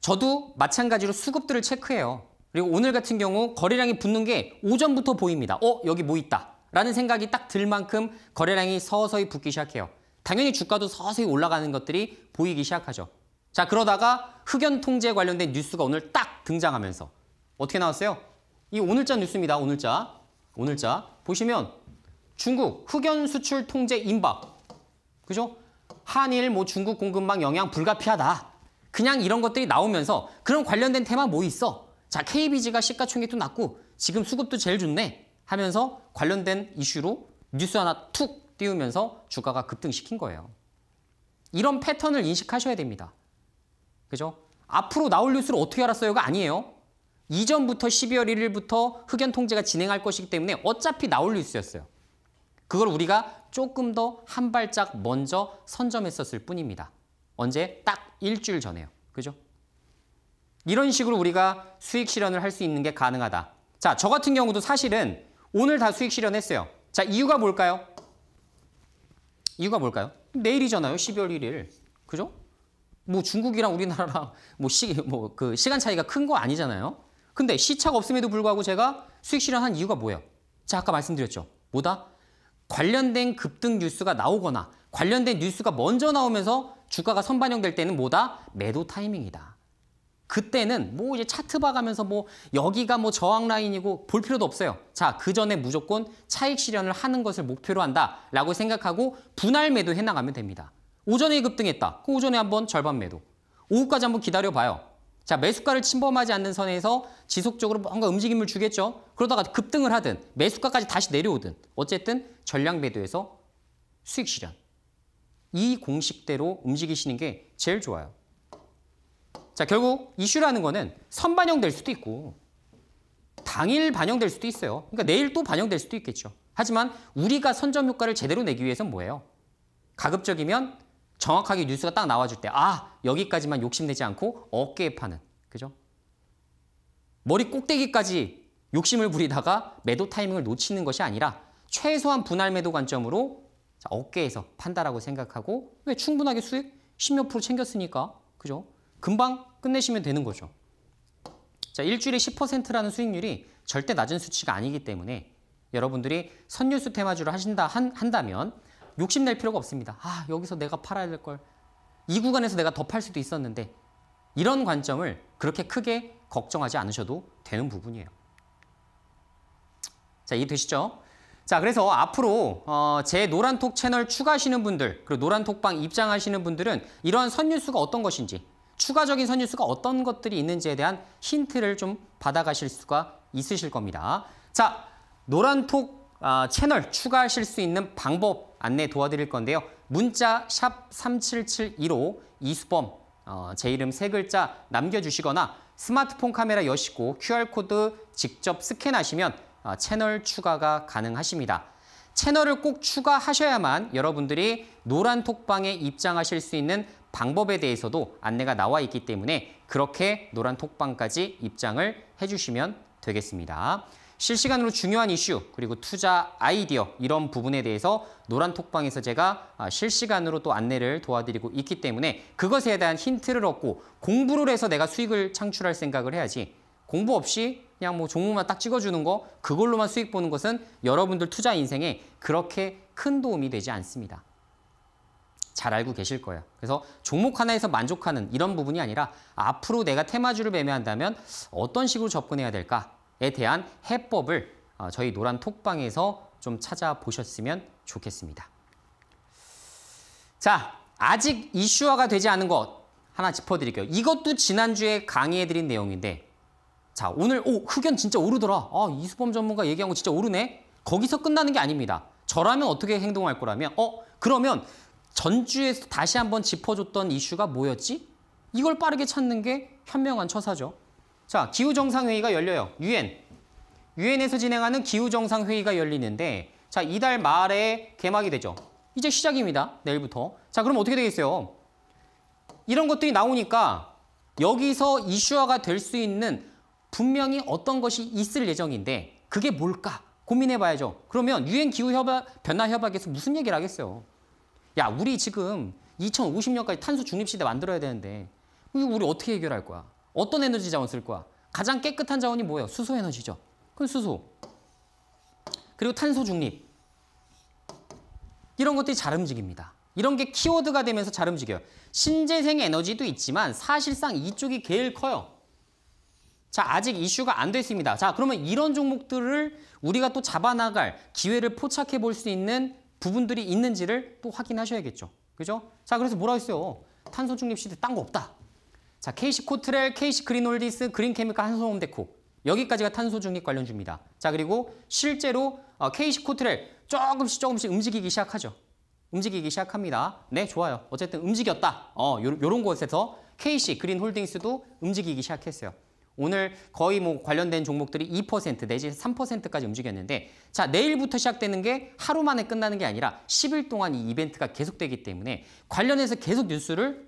저도 마찬가지로 수급들을 체크해요. 그리고 오늘 같은 경우 거래량이 붙는 게 오전부터 보입니다. 어? 여기 뭐 있다. 라는 생각이 딱 들 만큼 거래량이 서서히 붙기 시작해요. 당연히 주가도 서서히 올라가는 것들이 보이기 시작하죠. 자 그러다가 흑연 통제에 관련된 뉴스가 오늘 딱 등장하면서 어떻게 나왔어요? 이 오늘자 뉴스입니다. 오늘자. 오늘자. 보시면 중국 흑연 수출 통제 임박. 그죠? 한일 뭐 중국 공급망 영향 불가피하다. 그냥 이런 것들이 나오면서 그런 관련된 테마 뭐 있어? 자, KBG가 시가총액도 낮고 지금 수급도 제일 좋네 하면서 관련된 이슈로 뉴스 하나 툭 띄우면서 주가가 급등시킨 거예요. 이런 패턴을 인식하셔야 됩니다. 그죠? 앞으로 나올 뉴스를 어떻게 알았어요가 아니에요. 이전부터 12월 1일부터 흑연 통제가 진행할 것이기 때문에 어차피 나올 뉴스였어요. 그걸 우리가 조금 더 한 발짝 먼저 선점했었을 뿐입니다. 언제? 딱 일주일 전에요. 그죠? 이런 식으로 우리가 수익 실현을 할 수 있는 게 가능하다. 자, 저 같은 경우도 사실은 오늘 다 수익 실현했어요. 자, 이유가 뭘까요? 이유가 뭘까요? 내일이잖아요. 12월 1일. 그죠? 뭐 중국이랑 우리나라랑 뭐 시, 뭐그 시간 차이가 큰 거 아니잖아요. 근데 시차가 없음에도 불구하고 제가 수익 실현한 이유가 뭐예요? 자, 아까 말씀드렸죠. 뭐다? 관련된 급등 뉴스가 나오거나 관련된 뉴스가 먼저 나오면서 주가가 선반영될 때는 뭐다? 매도 타이밍이다. 그때는 뭐 이제 차트 봐가면서 뭐 여기가 뭐 저항 라인이고 볼 필요도 없어요. 자, 그 전에 무조건 차익 실현을 하는 것을 목표로 한다라고 생각하고 분할 매도 해 나가면 됩니다. 오전에 급등했다. 그 오전에 한번 절반 매도. 오후까지 한번 기다려 봐요. 자, 매수가를 침범하지 않는 선에서 지속적으로 뭔가 움직임을 주겠죠. 그러다가 급등을 하든 매수가까지 다시 내려오든 어쨌든 전량 매도에서 수익 실현. 이 공식대로 움직이시는 게 제일 좋아요. 자, 결국 이슈라는 거는 선 반영될 수도 있고 당일 반영될 수도 있어요. 그러니까 내일 또 반영될 수도 있겠죠. 하지만 우리가 선점 효과를 제대로 내기 위해서는 뭐예요? 가급적이면 정확하게 뉴스가 딱 나와줄 때, 아, 여기까지만 욕심내지 않고 어깨에 파는, 그죠? 머리 꼭대기까지 욕심을 부리다가 매도 타이밍을 놓치는 것이 아니라 최소한 분할 매도 관점으로 어깨에서 판다라고 생각하고 왜 충분하게 수익 10몇 프로 챙겼으니까, 그죠? 금방 끝내시면 되는 거죠. 자, 일주일에 10%라는 수익률이 절대 낮은 수치가 아니기 때문에 여러분들이 선뉴스 테마주를 하신다 한, 한다면 욕심낼 필요가 없습니다. 아, 여기서 내가 팔아야 될 걸. 이 구간에서 내가 더 팔 수도 있었는데 이런 관점을 그렇게 크게 걱정하지 않으셔도 되는 부분이에요. 자, 이해되시죠? 자, 그래서 앞으로 어, 제 노란톡 채널 추가하시는 분들, 그리고 노란톡방 입장하시는 분들은 이러한 선율수가 어떤 것인지, 추가적인 선율수가 어떤 것들이 있는지에 대한 힌트를 좀 받아가실 수가 있으실 겁니다. 자, 노란톡 어, 채널 추가하실 수 있는 방법 안내 도와드릴 건데요. 문자 샵 3772로 이수범 어, 제 이름 세 글자 남겨주시거나 스마트폰 카메라 여시고 QR코드 직접 스캔하시면 어, 채널 추가가 가능하십니다. 채널을 꼭 추가하셔야만 여러분들이 노란 톡방에 입장하실 수 있는 방법에 대해서도 안내가 나와 있기 때문에 그렇게 노란 톡방까지 입장을 해주시면 되겠습니다. 실시간으로 중요한 이슈 그리고 투자 아이디어 이런 부분에 대해서 노란톡방에서 제가 아, 실시간으로 또 안내를 도와드리고 있기 때문에 그것에 대한 힌트를 얻고 공부를 해서 내가 수익을 창출할 생각을 해야지 공부 없이 그냥 뭐 종목만 딱 찍어주는 거 그걸로만 수익 보는 것은 여러분들 투자 인생에 그렇게 큰 도움이 되지 않습니다. 잘 알고 계실 거예요. 그래서 종목 하나에서 만족하는 이런 부분이 아니라 앞으로 내가 테마주를 매매한다면 어떤 식으로 접근해야 될까? 에 대한 해법을 어, 저희 노란 톡방에서 좀 찾아보셨으면 좋겠습니다. 자, 아직 이슈화가 되지 않은 것 하나 짚어드릴게요. 이것도 지난주에 강의해드린 내용인데 자, 오늘 오 흑연 진짜 오르더라. 아, 이수범 전문가 얘기한 거 진짜 오르네. 거기서 끝나는 게 아닙니다. 저라면 어떻게 행동할 거라면 어, 그러면 전주에 서 다시 한번 짚어줬던 이슈가 뭐였지? 이걸 빠르게 찾는 게 현명한 처사죠. 자, 기후정상회의가 열려요. 유엔. 유엔에서 진행하는 기후정상회의가 열리는데 자, 이달 말에 개막이 되죠. 이제 시작입니다. 내일부터. 자, 그럼 어떻게 되겠어요? 이런 것들이 나오니까 여기서 이슈화가 될 수 있는 분명히 어떤 것이 있을 예정인데 그게 뭘까? 고민해봐야죠. 그러면 유엔 기후협약, 변화협약에서 무슨 얘기를 하겠어요? 야, 우리 지금 2050년까지 탄소 중립시대 만들어야 되는데 우리 어떻게 해결할 거야? 어떤 에너지 자원 쓸 거야? 가장 깨끗한 자원이 뭐예요? 수소 에너지죠. 그럼 수소. 그리고 탄소 중립. 이런 것들이 잘 움직입니다. 이런 게 키워드가 되면서 잘 움직여요. 신재생 에너지도 있지만 사실상 이쪽이 제일 커요. 자, 아직 이슈가 안 됐습니다. 자, 그러면 이런 종목들을 우리가 또 잡아나갈 기회를 포착해 볼 수 있는 부분들이 있는지를 또 확인하셔야겠죠. 그죠? 자, 그래서 뭐라 했어요? 탄소 중립 시대 딴 거 없다. 자, 케이시 코트렐, 케이시 그린홀디스, 그린케미카한소음데코 여기까지가 탄소 중립 관련주입니다. 자 그리고 실제로 어, 케이시 코트렐 조금씩 조금씩 움직이기 시작하죠. 움직이기 시작합니다. 네, 좋아요. 어쨌든 움직였다. 어, 요, 요런 곳에서 KC 그린 홀딩스도 움직이기 시작했어요. 오늘 거의 뭐 관련된 종목들이 2% 내지 3%까지 움직였는데 자, 내일부터 시작되는 게 하루 만에 끝나는 게 아니라 10일 동안 이 이벤트가 계속되기 때문에 관련해서 계속 뉴스를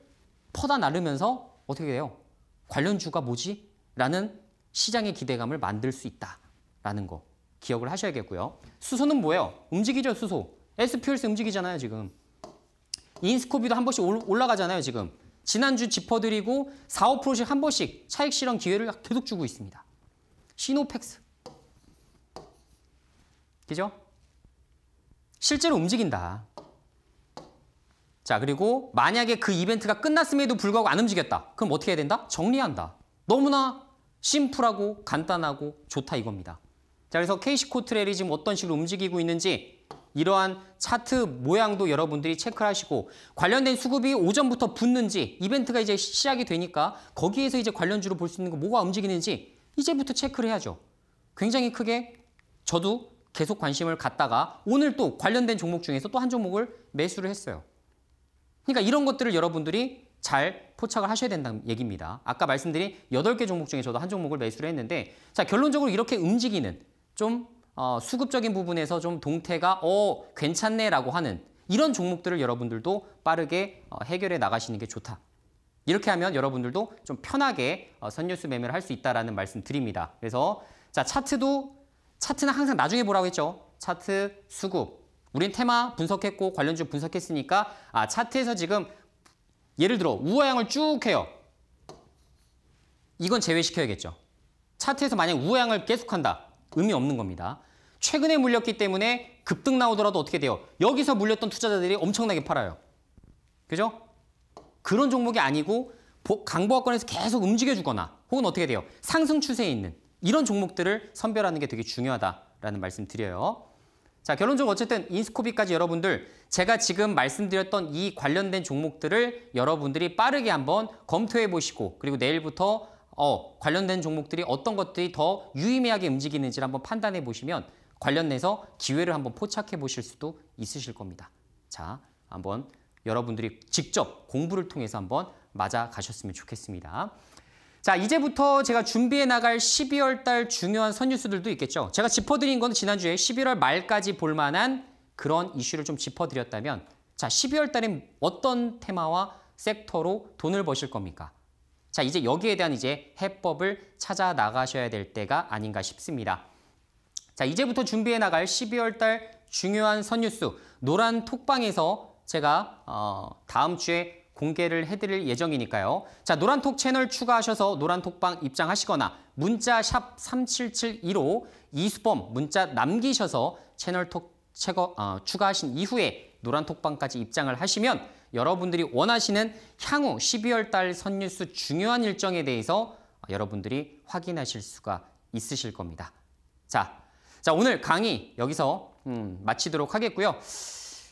퍼다 나르면서 어떻게 해요 관련주가 뭐지? 라는 시장의 기대감을 만들 수 있다라는 거 기억을 하셔야겠고요. 수소는 뭐예요? 움직이죠, 수소. SQLS 움직이잖아요, 지금. 인스코비도 한 번씩 올라가잖아요, 지금. 지난주 짚어드리고 4, 5%씩 한 번씩 차익 실현 기회를 계속 주고 있습니다. 시노펙스. 그죠? 실제로 움직인다. 자 그리고 만약에 그 이벤트가 끝났음에도 불구하고 안 움직였다. 그럼 어떻게 해야 된다? 정리한다. 너무나 심플하고 간단하고 좋다 이겁니다. 자 그래서 케이시 코트렐이 지금 어떤 식으로 움직이고 있는지 이러한 차트 모양도 여러분들이 체크를 하시고 관련된 수급이 오전부터 붙는지 이벤트가 이제 시작이 되니까 거기에서 이제 관련주로 볼 수 있는 거 뭐가 움직이는지 이제부터 체크를 해야죠. 굉장히 크게 저도 계속 관심을 갖다가 오늘 또 관련된 종목 중에서 또 한 종목을 매수를 했어요. 그러니까 이런 것들을 여러분들이 잘 포착을 하셔야 된다는 얘기입니다. 아까 말씀드린 8개 종목 중에 저도 한 종목을 매수를 했는데 자 결론적으로 이렇게 움직이는 좀 어, 수급적인 부분에서 좀 동태가 어 괜찮네라고 하는 이런 종목들을 여러분들도 빠르게 어, 해결해 나가시는 게 좋다. 이렇게 하면 여러분들도 좀 편하게 어, 선율수 매매를 할 수 있다라는 말씀 드립니다. 그래서 자 차트도 차트는 항상 나중에 보라고 했죠. 차트 수급 우린 테마 분석했고 관련주 분석했으니까 아 차트에서 지금 예를 들어 우호양을 쭉 해요. 이건 제외시켜야겠죠. 차트에서 만약 우호양을 계속한다. 의미 없는 겁니다. 최근에 물렸기 때문에 급등 나오더라도 어떻게 돼요? 여기서 물렸던 투자자들이 엄청나게 팔아요. 그죠? 그런 종목이 아니고 강보합권에서 계속 움직여주거나 혹은 어떻게 돼요? 상승 추세에 있는 이런 종목들을 선별하는 게 되게 중요하다라는 말씀 드려요. 자, 결론적으로 어쨌든 인스코비까지 여러분들 제가 지금 말씀드렸던 이 관련된 종목들을 여러분들이 빠르게 한번 검토해 보시고 그리고 내일부터 어, 관련된 종목들이 어떤 것들이 더 유의미하게 움직이는지를 한번 판단해 보시면 관련해서 기회를 한번 포착해 보실 수도 있으실 겁니다. 자, 한번 여러분들이 직접 공부를 통해서 한번 맞아 가셨으면 좋겠습니다. 자, 이제부터 제가 준비해 나갈 12월 달 중요한 선뉴스들도 있겠죠. 제가 짚어드린 건 지난주에 11월 말까지 볼 만한 그런 이슈를 좀 짚어드렸다면 자, 12월 달엔 어떤 테마와 섹터로 돈을 버실 겁니까? 자, 이제 여기에 대한 이제 해법을 찾아 나가셔야 될 때가 아닌가 싶습니다. 자, 이제부터 준비해 나갈 12월 달 중요한 선뉴스 노란 톡방에서 제가 어, 다음 주에 공개를 해드릴 예정이니까요. 자, 노란톡 채널 추가하셔서 노란톡방 입장하시거나 문자 샵 3772로 이수범 문자 남기셔서 채널톡 채거, 어, 추가하신 이후에 노란톡방까지 입장을 하시면 여러분들이 원하시는 향후 12월 달 선뉴스 중요한 일정에 대해서 여러분들이 확인하실 수가 있으실 겁니다. 자, 자 오늘 강의 여기서 음, 마치도록 하겠고요.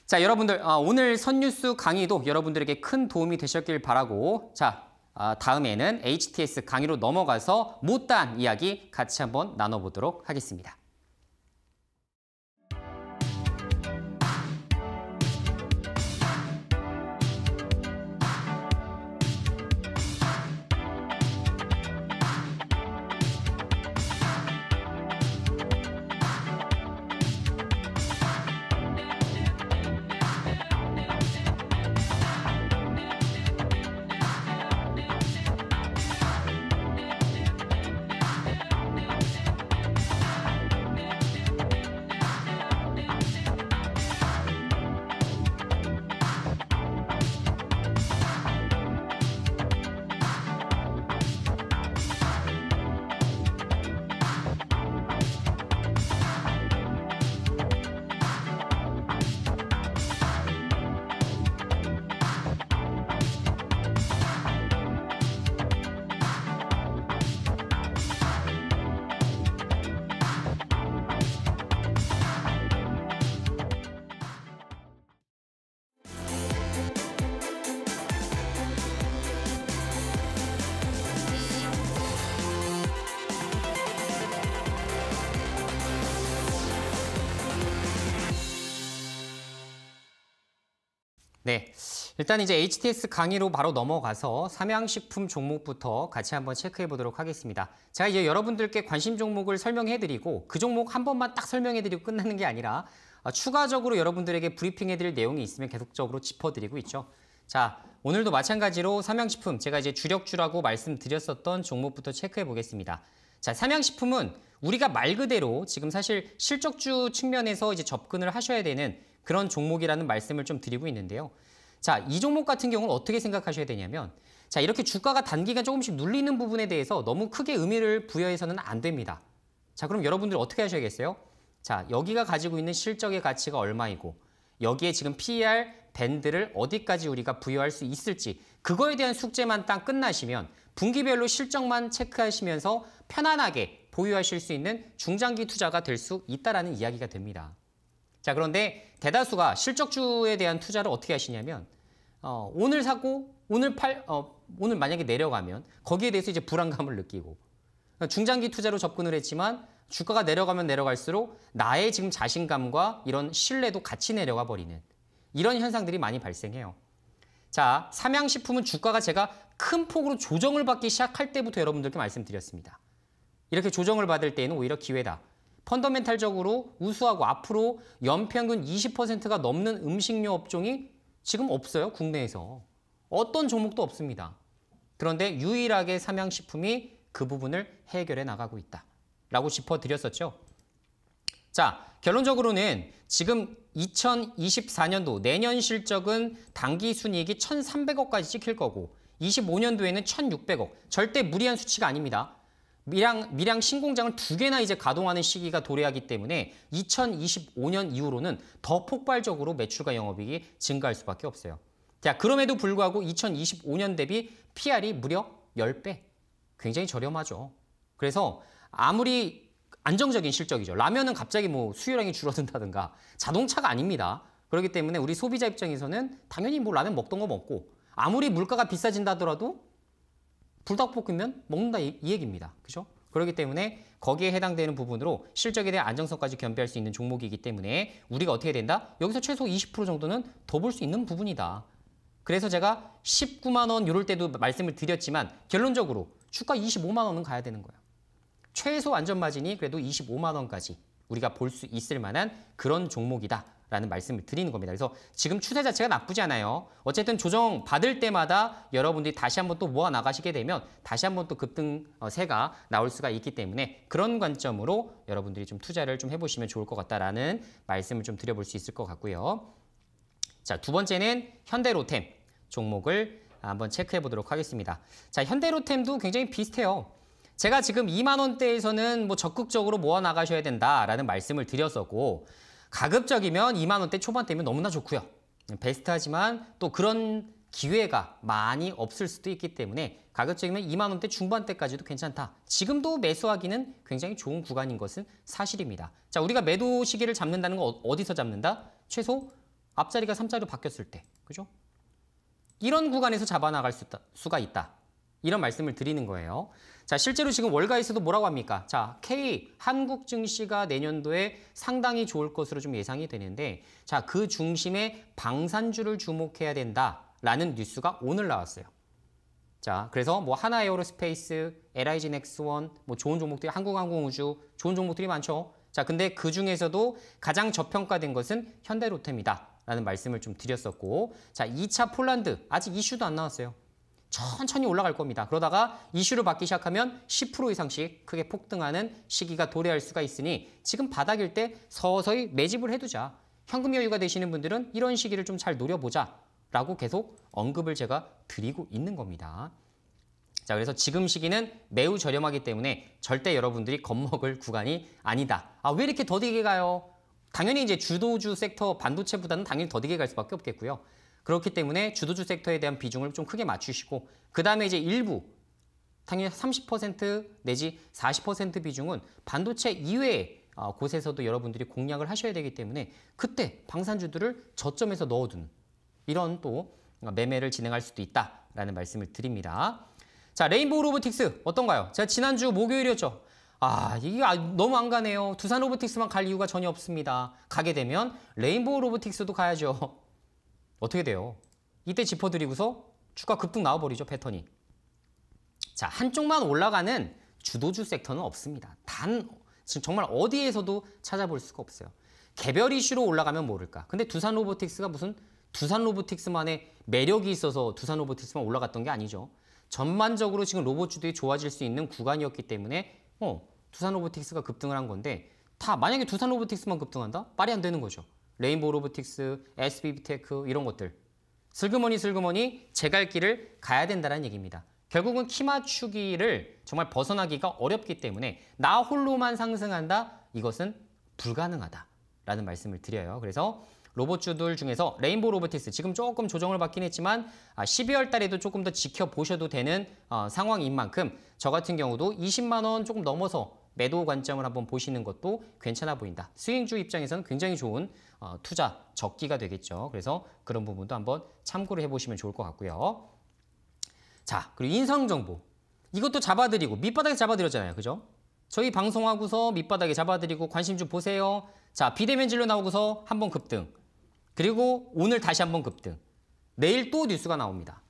자, 여러분들 아, 오늘 선뉴스 강의도 여러분들에게 큰 도움이 되셨길 바라고 자, 아, 다음에는 HTS 강의로 넘어가서 못다한 이야기 같이 한번 나눠보도록 하겠습니다. 일단 이제 HTS 강의로 바로 넘어가서 삼양식품 종목부터 같이 한번 체크해 보도록 하겠습니다. 제가 이제 여러분들께 관심 종목을 설명해 드리고 그 종목 한 번만 딱 설명해 드리고 끝나는 게 아니라 어, 추가적으로 여러분들에게 브리핑해 드릴 내용이 있으면 계속적으로 짚어 드리고 있죠. 자, 오늘도 마찬가지로 삼양식품 제가 이제 주력주라고 말씀드렸었던 종목부터 체크해 보겠습니다. 자, 삼양식품은 우리가 말 그대로 지금 사실 실적주 측면에서 이제 접근을 하셔야 되는 그런 종목이라는 말씀을 좀 드리고 있는데요. 자, 이 종목 같은 경우는 어떻게 생각하셔야 되냐면 자, 이렇게 주가가 단기간 조금씩 눌리는 부분에 대해서 너무 크게 의미를 부여해서는 안 됩니다. 자, 그럼 여러분들 어떻게 하셔야겠어요? 자, 여기가 가지고 있는 실적의 가치가 얼마이고 여기에 지금 PER 밴드를 어디까지 우리가 부여할 수 있을지 그거에 대한 숙제만 딱 끝나시면 분기별로 실적만 체크하시면서 편안하게 보유하실 수 있는 중장기 투자가 될 수 있다라는 이야기가 됩니다. 자 그런데 대다수가 실적주에 대한 투자를 어떻게 하시냐면 어, 오늘 사고 오늘 팔 어, 오늘 만약에 내려가면 거기에 대해서 이제 불안감을 느끼고 중장기 투자로 접근을 했지만 주가가 내려가면 내려갈수록 나의 지금 자신감과 이런 신뢰도 같이 내려가 버리는 이런 현상들이 많이 발생해요. 자, 삼양식품은 주가가 제가 큰 폭으로 조정을 받기 시작할 때부터 여러분들께 말씀드렸습니다. 이렇게 조정을 받을 때에는 오히려 기회다. 펀더멘탈적으로 우수하고 앞으로 연평균 20%가 넘는 음식료 업종이 지금 없어요, 국내에서. 어떤 종목도 없습니다. 그런데 유일하게 삼양식품이 그 부분을 해결해 나가고 있다. 라고 짚어드렸었죠. 자, 결론적으로는 지금 2024년도 내년 실적은 단기 순이익이 1,300억까지 찍힐 거고 25년도에는 1,600억. 절대 무리한 수치가 아닙니다. 밀양, 밀양 신공장을 두 개나 이제 가동하는 시기가 도래하기 때문에 2025년 이후로는 더 폭발적으로 매출과 영업이익이 증가할 수밖에 없어요. 자, 그럼에도 불구하고 2025년 대비 PR이 무려 10배. 굉장히 저렴하죠. 그래서 아무리 안정적인 실적이죠. 라면은 갑자기 뭐 수요량이 줄어든다든가 자동차가 아닙니다. 그렇기 때문에 우리 소비자 입장에서는 당연히 뭐 라면 먹던 거 먹고 아무리 물가가 비싸진다더라도 불닭볶음면 먹는다 이, 이 얘기입니다. 그죠? 그렇기 때문에 거기에 해당되는 부분으로 실적에 대한 안정성까지 겸비할 수 있는 종목이기 때문에 우리가 어떻게 된다? 여기서 최소 20% 정도는 더 볼 수 있는 부분이다. 그래서 제가 19만 원요럴 때도 말씀을 드렸지만 결론적으로 주가 25만 원은 가야 되는 거야. 최소 안전 마진이 그래도 25만 원까지 우리가 볼 수 있을 만한 그런 종목이다. 라는 말씀을 드리는 겁니다. 그래서 지금 추세 자체가 나쁘지 않아요. 어쨌든 조정 받을 때마다 여러분들이 다시 한번 또 모아 나가시게 되면 다시 한번 또 급등세가 어, 나올 수가 있기 때문에 그런 관점으로 여러분들이 좀 투자를 좀 해보시면 좋을 것 같다라는 말씀을 좀 드려볼 수 있을 것 같고요. 자, 두 번째는 현대로템 종목을 한번 체크해 보도록 하겠습니다. 자, 현대로템도 굉장히 비슷해요. 제가 지금 2만 원대에서는 뭐 적극적으로 모아 나가셔야 된다라는 말씀을 드렸었고 가급적이면 2만 원대 초반대면 너무나 좋고요. 베스트하지만 또 그런 기회가 많이 없을 수도 있기 때문에 가급적이면 2만 원대 중반대까지도 괜찮다. 지금도 매수하기는 굉장히 좋은 구간인 것은 사실입니다. 자, 우리가 매도 시기를 잡는다는 건 어, 어디서 잡는다? 최소 앞자리가 3자리로 바뀌었을 때. 그죠? 이런 구간에서 잡아나갈 수 있다, 수가 있다. 이런 말씀을 드리는 거예요. 자, 실제로 지금 월가에서도 뭐라고 합니까? 자, K 한국 증시가 내년도에 상당히 좋을 것으로 좀 예상이 되는데 자, 그 중심에 방산주를 주목해야 된다라는 뉴스가 오늘 나왔어요. 자, 그래서 뭐 하나 에어로스페이스, LIG 넥스원, 뭐 좋은 종목들 한국항공우주 좋은 종목들이 많죠. 자, 근데 그 중에서도 가장 저평가된 것은 현대로템이다. 라는 말씀을 좀 드렸었고 자, 2차 폴란드 아직 이슈도 안 나왔어요. 천천히 올라갈 겁니다. 그러다가 이슈를 받기 시작하면 10% 이상씩 크게 폭등하는 시기가 도래할 수가 있으니 지금 바닥일 때 서서히 매집을 해두자. 현금 여유가 되시는 분들은 이런 시기를 좀 잘 노려보자 라고 계속 언급을 제가 드리고 있는 겁니다. 자, 그래서 지금 시기는 매우 저렴하기 때문에 절대 여러분들이 겁먹을 구간이 아니다. 아, 왜 이렇게 더디게 가요? 당연히 이제 주도주 섹터 반도체보다는 당연히 더디게 갈 수밖에 없겠고요. 그렇기 때문에 주도주 섹터에 대한 비중을 좀 크게 맞추시고 그다음에 이제 일부 당연히 30% 내지 40% 비중은 반도체 이외의 어, 곳에서도 여러분들이 공략을 하셔야 되기 때문에 그때 방산주들을 저점에서 넣어둔 이런 또 어, 매매를 진행할 수도 있다라는 말씀을 드립니다. 자, 레인보우 로보틱스 어떤가요? 제가 지난주 목요일이었죠. 아, 이게 아, 너무 안 가네요. 두산 로보틱스만 갈 이유가 전혀 없습니다. 가게 되면 레인보우 로보틱스도 가야죠. 어떻게 돼요? 이때 짚어드리고서 주가 급등 나와버리죠, 패턴이. 자, 한쪽만 올라가는 주도주 섹터는 없습니다. 단, 지금 정말 어디에서도 찾아볼 수가 없어요. 개별 이슈로 올라가면 모를까. 근데 두산 로보틱스가 무슨 두산 로보틱스만의 매력이 있어서 두산 로보틱스만 올라갔던 게 아니죠. 전반적으로 지금 로봇 주들이 좋아질 수 있는 구간이었기 때문에 어, 두산 로보틱스가 급등을 한 건데 다 만약에 두산 로보틱스만 급등한다? 빨리 안 되는 거죠. 레인보우 로보틱스, SBB테크 이런 것들. 슬그머니 슬그머니 제 갈 길을 가야 된다는 얘기입니다. 결국은 키 맞추기를 정말 벗어나기가 어렵기 때문에 나 홀로만 상승한다? 이것은 불가능하다라는 말씀을 드려요. 그래서 로봇주들 중에서 레인보우 로보틱스 지금 조금 조정을 받긴 했지만 12월 아, 달에도 조금 더 지켜보셔도 되는 어, 상황인 만큼 저 같은 경우도 20만 원 조금 넘어서 매도 관점을 한번 보시는 것도 괜찮아 보인다. 스윙주 입장에서는 굉장히 좋은 어, 투자 적기가 되겠죠. 그래서 그런 부분도 한번 참고를 해보시면 좋을 것 같고요. 자, 그리고 인상정보. 이것도 잡아드리고 밑바닥에 잡아드렸잖아요. 그죠? 저희 방송하고서 밑바닥에 잡아드리고 관심 좀 보세요. 자, 비대면 진료 나오고서 한번 급등. 그리고 오늘 다시 한번 급등. 내일 또 뉴스가 나옵니다.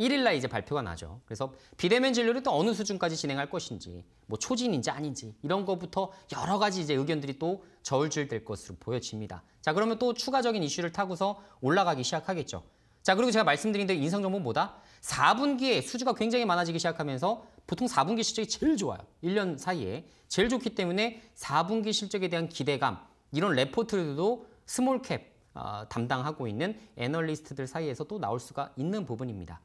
1일날 이제 발표가 나죠. 그래서 비대면 진료를 또 어느 수준까지 진행할 것인지, 뭐 초진인지 아닌지 이런 것부터 여러 가지 이제 의견들이 또 저울질될 것으로 보여집니다. 자 그러면 또 추가적인 이슈를 타고서 올라가기 시작하겠죠. 자 그리고 제가 말씀드린 대로 인성정보 보다 4분기에 수주가 굉장히 많아지기 시작하면서 보통 4분기 실적이 제일 좋아요. 1년 사이에 제일 좋기 때문에 4분기 실적에 대한 기대감 이런 레포트들도 스몰캡 어, 담당하고 있는 애널리스트들 사이에서 또 나올 수가 있는 부분입니다.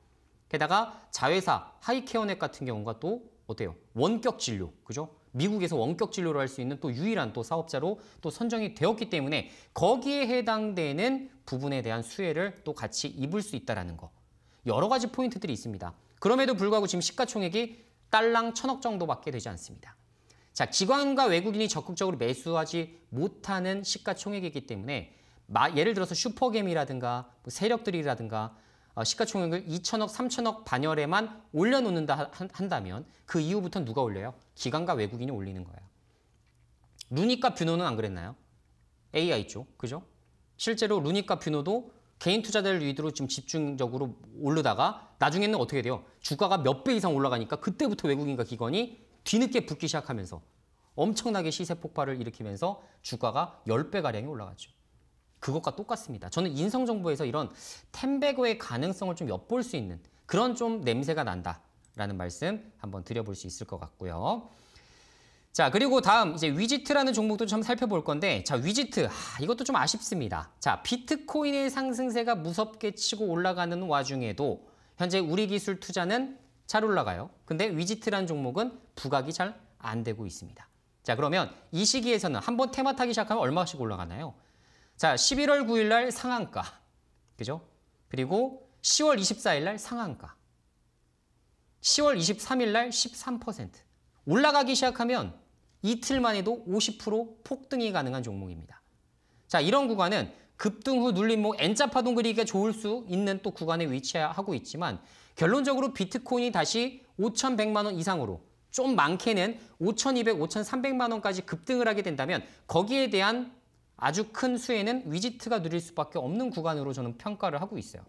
게다가 자회사 하이케어넷 같은 경우가 또 어때요? 원격 진료, 그죠? 미국에서 원격 진료를 할 수 있는 또 유일한 또 사업자로 또 선정이 되었기 때문에 거기에 해당되는 부분에 대한 수혜를 또 같이 입을 수 있다라는 거. 여러 가지 포인트들이 있습니다. 그럼에도 불구하고 지금 시가총액이 달랑 천억 정도밖에 되지 않습니다. 자, 기관과 외국인이 적극적으로 매수하지 못하는 시가총액이기 때문에 예를 들어서 슈퍼겜이라든가 뭐 세력들이라든가 어, 시가총액을 2천억, 3천억 반열에만 올려놓는다 한다면 그 이후부터 누가 올려요? 기관과 외국인이 올리는 거예요. 루니카 뷰노는 안 그랬나요? AI 쪽, 그죠? 실제로 루니카 뷰노도 개인 투자자를 위주로 지금 집중적으로 오르다가 나중에는 어떻게 돼요? 주가가 몇 배 이상 올라가니까 그때부터 외국인과 기관이 뒤늦게 붙기 시작하면서 엄청나게 시세 폭발을 일으키면서 주가가 10배가량이 올라갔죠. 그것과 똑같습니다. 저는 인성정보에서 이런 텐베고의 가능성을 좀 엿볼 수 있는 그런 좀 냄새가 난다라는 말씀 한번 드려볼 수 있을 것 같고요. 자, 그리고 다음 이제 위지트라는 종목도 좀 살펴볼 건데 자, 위지트. 아, 이것도 좀 아쉽습니다. 자, 비트코인의 상승세가 무섭게 치고 올라가는 와중에도 현재 우리 기술 투자는 잘 올라가요. 근데 위지트라는 종목은 부각이 잘 안 되고 있습니다. 자, 그러면 이 시기에서는 한번 테마 타기 시작하면 얼마씩 올라가나요? 자, 11월 9일 날 상한가. 그죠? 그리고 10월 24일 날 상한가. 10월 23일 날 13%. 올라가기 시작하면 이틀만 해도 50% 폭등이 가능한 종목입니다. 자, 이런 구간은 급등 후 눌림목 뭐 N자 파동 그리기가 좋을 수 있는 또 구간에 위치하고 있지만 결론적으로 비트코인이 다시 5,100만 원 이상으로 좀 많게는 5,200, 5,300만 원까지 급등을 하게 된다면 거기에 대한 아주 큰 수혜는 위지트가 누릴 수밖에 없는 구간으로 저는 평가를 하고 있어요.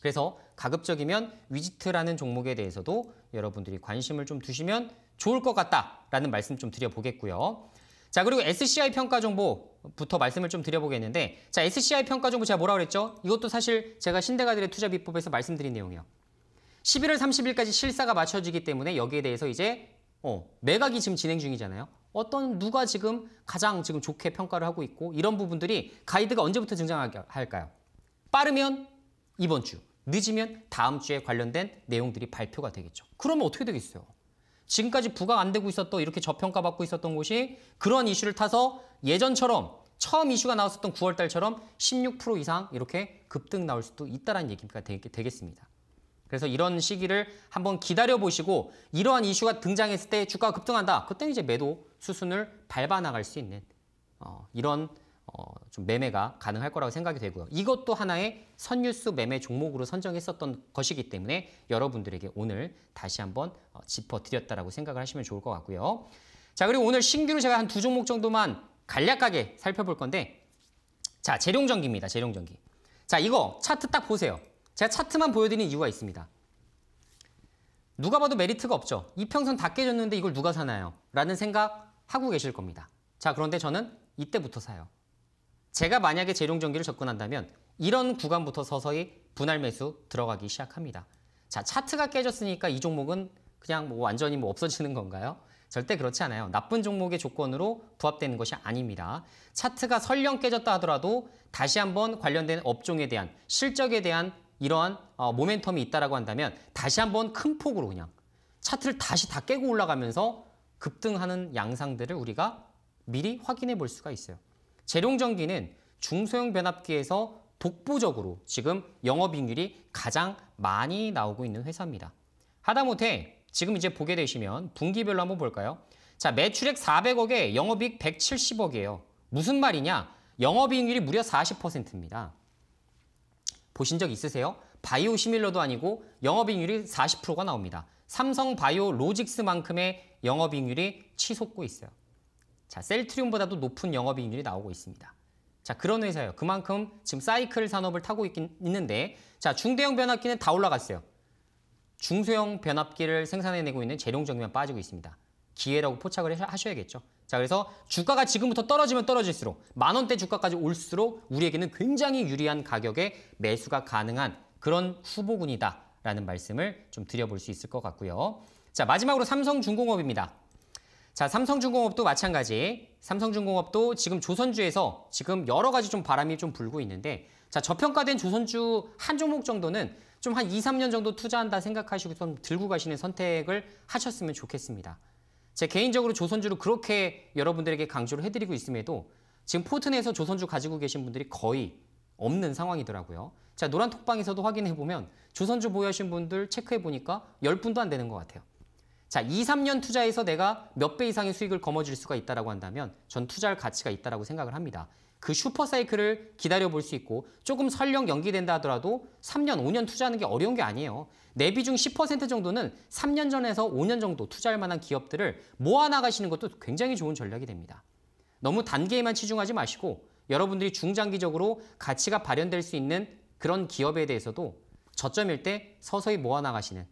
그래서 가급적이면 위지트라는 종목에 대해서도 여러분들이 관심을 좀 두시면 좋을 것 같다라는 말씀 좀 드려보겠고요. 자 그리고 SCI 평가 정보부터 말씀을 좀 드려보겠는데 자 SCI 평가 정보 제가 뭐라 고 그랬죠? 이것도 사실 제가 신대가들의 투자 비법에서 말씀드린 내용이요. 에 11월 30일까지 실사가 맞춰지기 때문에 여기에 대해서 이제 어, 매각이 지금 진행 중이잖아요. 어떤 누가 지금 가장 지금 좋게 평가를 하고 있고 이런 부분들이 가이드가 언제부터 증장할까요 빠르면 이번 주, 늦으면 다음 주에 관련된 내용들이 발표가 되겠죠. 그러면 어떻게 되겠어요? 지금까지 부각 안 되고 있었던 이렇게 저평가받고 있었던 곳이 그런 이슈를 타서 예전처럼 처음 이슈가 나왔었던 9월 달처럼 16% 이상 이렇게 급등 나올 수도 있다라는 얘기가 되겠습니다. 그래서 이런 시기를 한번 기다려보시고 이러한 이슈가 등장했을 때 주가가 급등한다. 그때 이제 매도 수순을 밟아나갈 수 있는 어, 이런 어, 좀 매매가 가능할 거라고 생각이 되고요. 이것도 하나의 선유수 매매 종목으로 선정했었던 것이기 때문에 여러분들에게 오늘 다시 한번 어, 짚어드렸다라고 생각을 하시면 좋을 것 같고요. 자 그리고 오늘 신규로 제가 한 두 종목 정도만 간략하게 살펴볼 건데 자 재룡전기입니다. 재룡전기. 자 이거 차트 딱 보세요. 제가 차트만 보여드린 이유가 있습니다. 누가 봐도 메리트가 없죠. 이평선 다 깨졌는데 이걸 누가 사나요? 라는 생각 하고 계실 겁니다. 자, 그런데 저는 이때부터 사요. 제가 만약에 재룡전기를 접근한다면 이런 구간부터 서서히 분할 매수 들어가기 시작합니다. 자, 차트가 깨졌으니까 이 종목은 그냥 뭐 완전히 뭐 없어지는 건가요? 절대 그렇지 않아요. 나쁜 종목의 조건으로 부합되는 것이 아닙니다. 차트가 설령 깨졌다 하더라도 다시 한번 관련된 업종에 대한 실적에 대한 이러한 어, 모멘텀이 있다라고 한다면 다시 한번 큰 폭으로 그냥 차트를 다시 다 깨고 올라가면서 급등하는 양상들을 우리가 미리 확인해 볼 수가 있어요. 재룡전기는 중소형 변압기에서 독보적으로 지금 영업이익률이 가장 많이 나오고 있는 회사입니다. 하다못해 지금 이제 보게 되시면 분기별로 한번 볼까요? 자 매출액 400억에 영업이익 170억이에요. 무슨 말이냐? 영업이익률이 무려 40%입니다. 보신 적 있으세요? 바이오 시밀러도 아니고 영업이익률이 40%가 나옵니다. 삼성 바이오 로직스만큼의 영업이익률이 치솟고 있어요. 자, 셀트리온보다도 높은 영업이익률이 나오고 있습니다. 자, 그런 회사예요. 그만큼 지금 사이클 산업을 타고 있긴 있는데 자, 중대형 변압기는 다 올라갔어요. 중소형 변압기를 생산해내고 있는 재룡정기만 빠지고 있습니다. 기회라고 포착을 하셔야겠죠. 자 그래서 주가가 지금부터 떨어지면 떨어질수록 만 원대 주가까지 올수록 우리에게는 굉장히 유리한 가격에 매수가 가능한 그런 후보군이다라는 말씀을 좀 드려볼 수 있을 것 같고요. 자 마지막으로 삼성중공업입니다. 자 삼성중공업도 마찬가지. 삼성중공업도 지금 조선주에서 지금 여러 가지 좀 바람이 좀 불고 있는데 자 저평가된 조선주 한 종목 정도는 좀 한 2, 3년 정도 투자한다 생각하시고 좀 들고 가시는 선택을 하셨으면 좋겠습니다. 제 개인적으로 조선주를 그렇게 여러분들에게 강조를 해드리고 있음에도 지금 포트 내에서 조선주 가지고 계신 분들이 거의 없는 상황이더라고요. 자 노란 톡방에서도 확인해보면 조선주 보유하신 분들 체크해보니까 10분도 안 되는 것 같아요. 자 2, 3년 투자해서 내가 몇 배 이상의 수익을 거머쥘 수가 있다고 한다면 전 투자할 가치가 있다고 생각을 합니다. 그 슈퍼사이클을 기다려볼 수 있고 조금 설령 연기된다 하더라도 3년, 5년 투자하는 게 어려운 게 아니에요. 내 비중 10% 정도는 3년 전에서 5년 정도 투자할 만한 기업들을 모아나가시는 것도 굉장히 좋은 전략이 됩니다. 너무 단계에만 치중하지 마시고 여러분들이 중장기적으로 가치가 발현될 수 있는 그런 기업에 대해서도 저점일 때 서서히 모아나가시는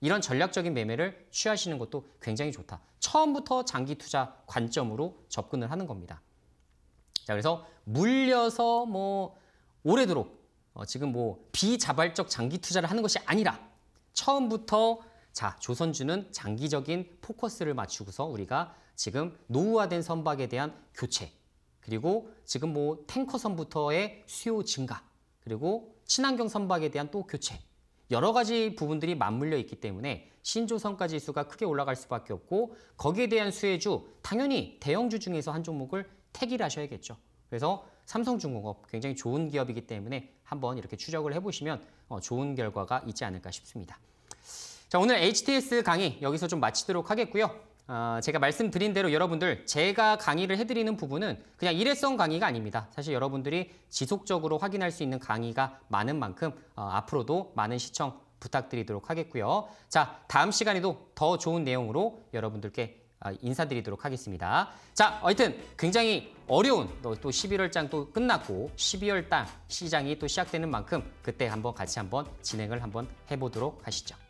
이런 전략적인 매매를 취하시는 것도 굉장히 좋다. 처음부터 장기 투자 관점으로 접근을 하는 겁니다. 자, 그래서 물려서 뭐 오래도록 어, 지금 뭐 비자발적 장기 투자를 하는 것이 아니라 처음부터 자, 조선주는 장기적인 포커스를 맞추고서 우리가 지금 노후화된 선박에 대한 교체, 그리고 지금 뭐 탱커선부터의 수요 증가, 그리고 친환경 선박에 대한 또 교체, 여러 가지 부분들이 맞물려 있기 때문에 신조선가 지수가 크게 올라갈 수밖에 없고 거기에 대한 수혜주, 당연히 대형주 중에서 한 종목을 택일 하셔야겠죠. 그래서 삼성중공업 굉장히 좋은 기업이기 때문에 한번 이렇게 추적을 해보시면 어, 좋은 결과가 있지 않을까 싶습니다. 자 오늘 HTS 강의 여기서 좀 마치도록 하겠고요. 아, 제가 말씀드린 대로 여러분들 제가 강의를 해드리는 부분은 그냥 일회성 강의가 아닙니다. 사실 여러분들이 지속적으로 확인할 수 있는 강의가 많은 만큼 어, 앞으로도 많은 시청 부탁드리도록 하겠고요. 자 다음 시간에도 더 좋은 내용으로 여러분들께 아, 인사드리도록 하겠습니다. 자, 하여튼 굉장히 어려운 또 11월장 또 끝났고 12월당 시장이 또 시작되는 만큼 그때 한번 같이 한번 진행을 한번 해보도록 하시죠.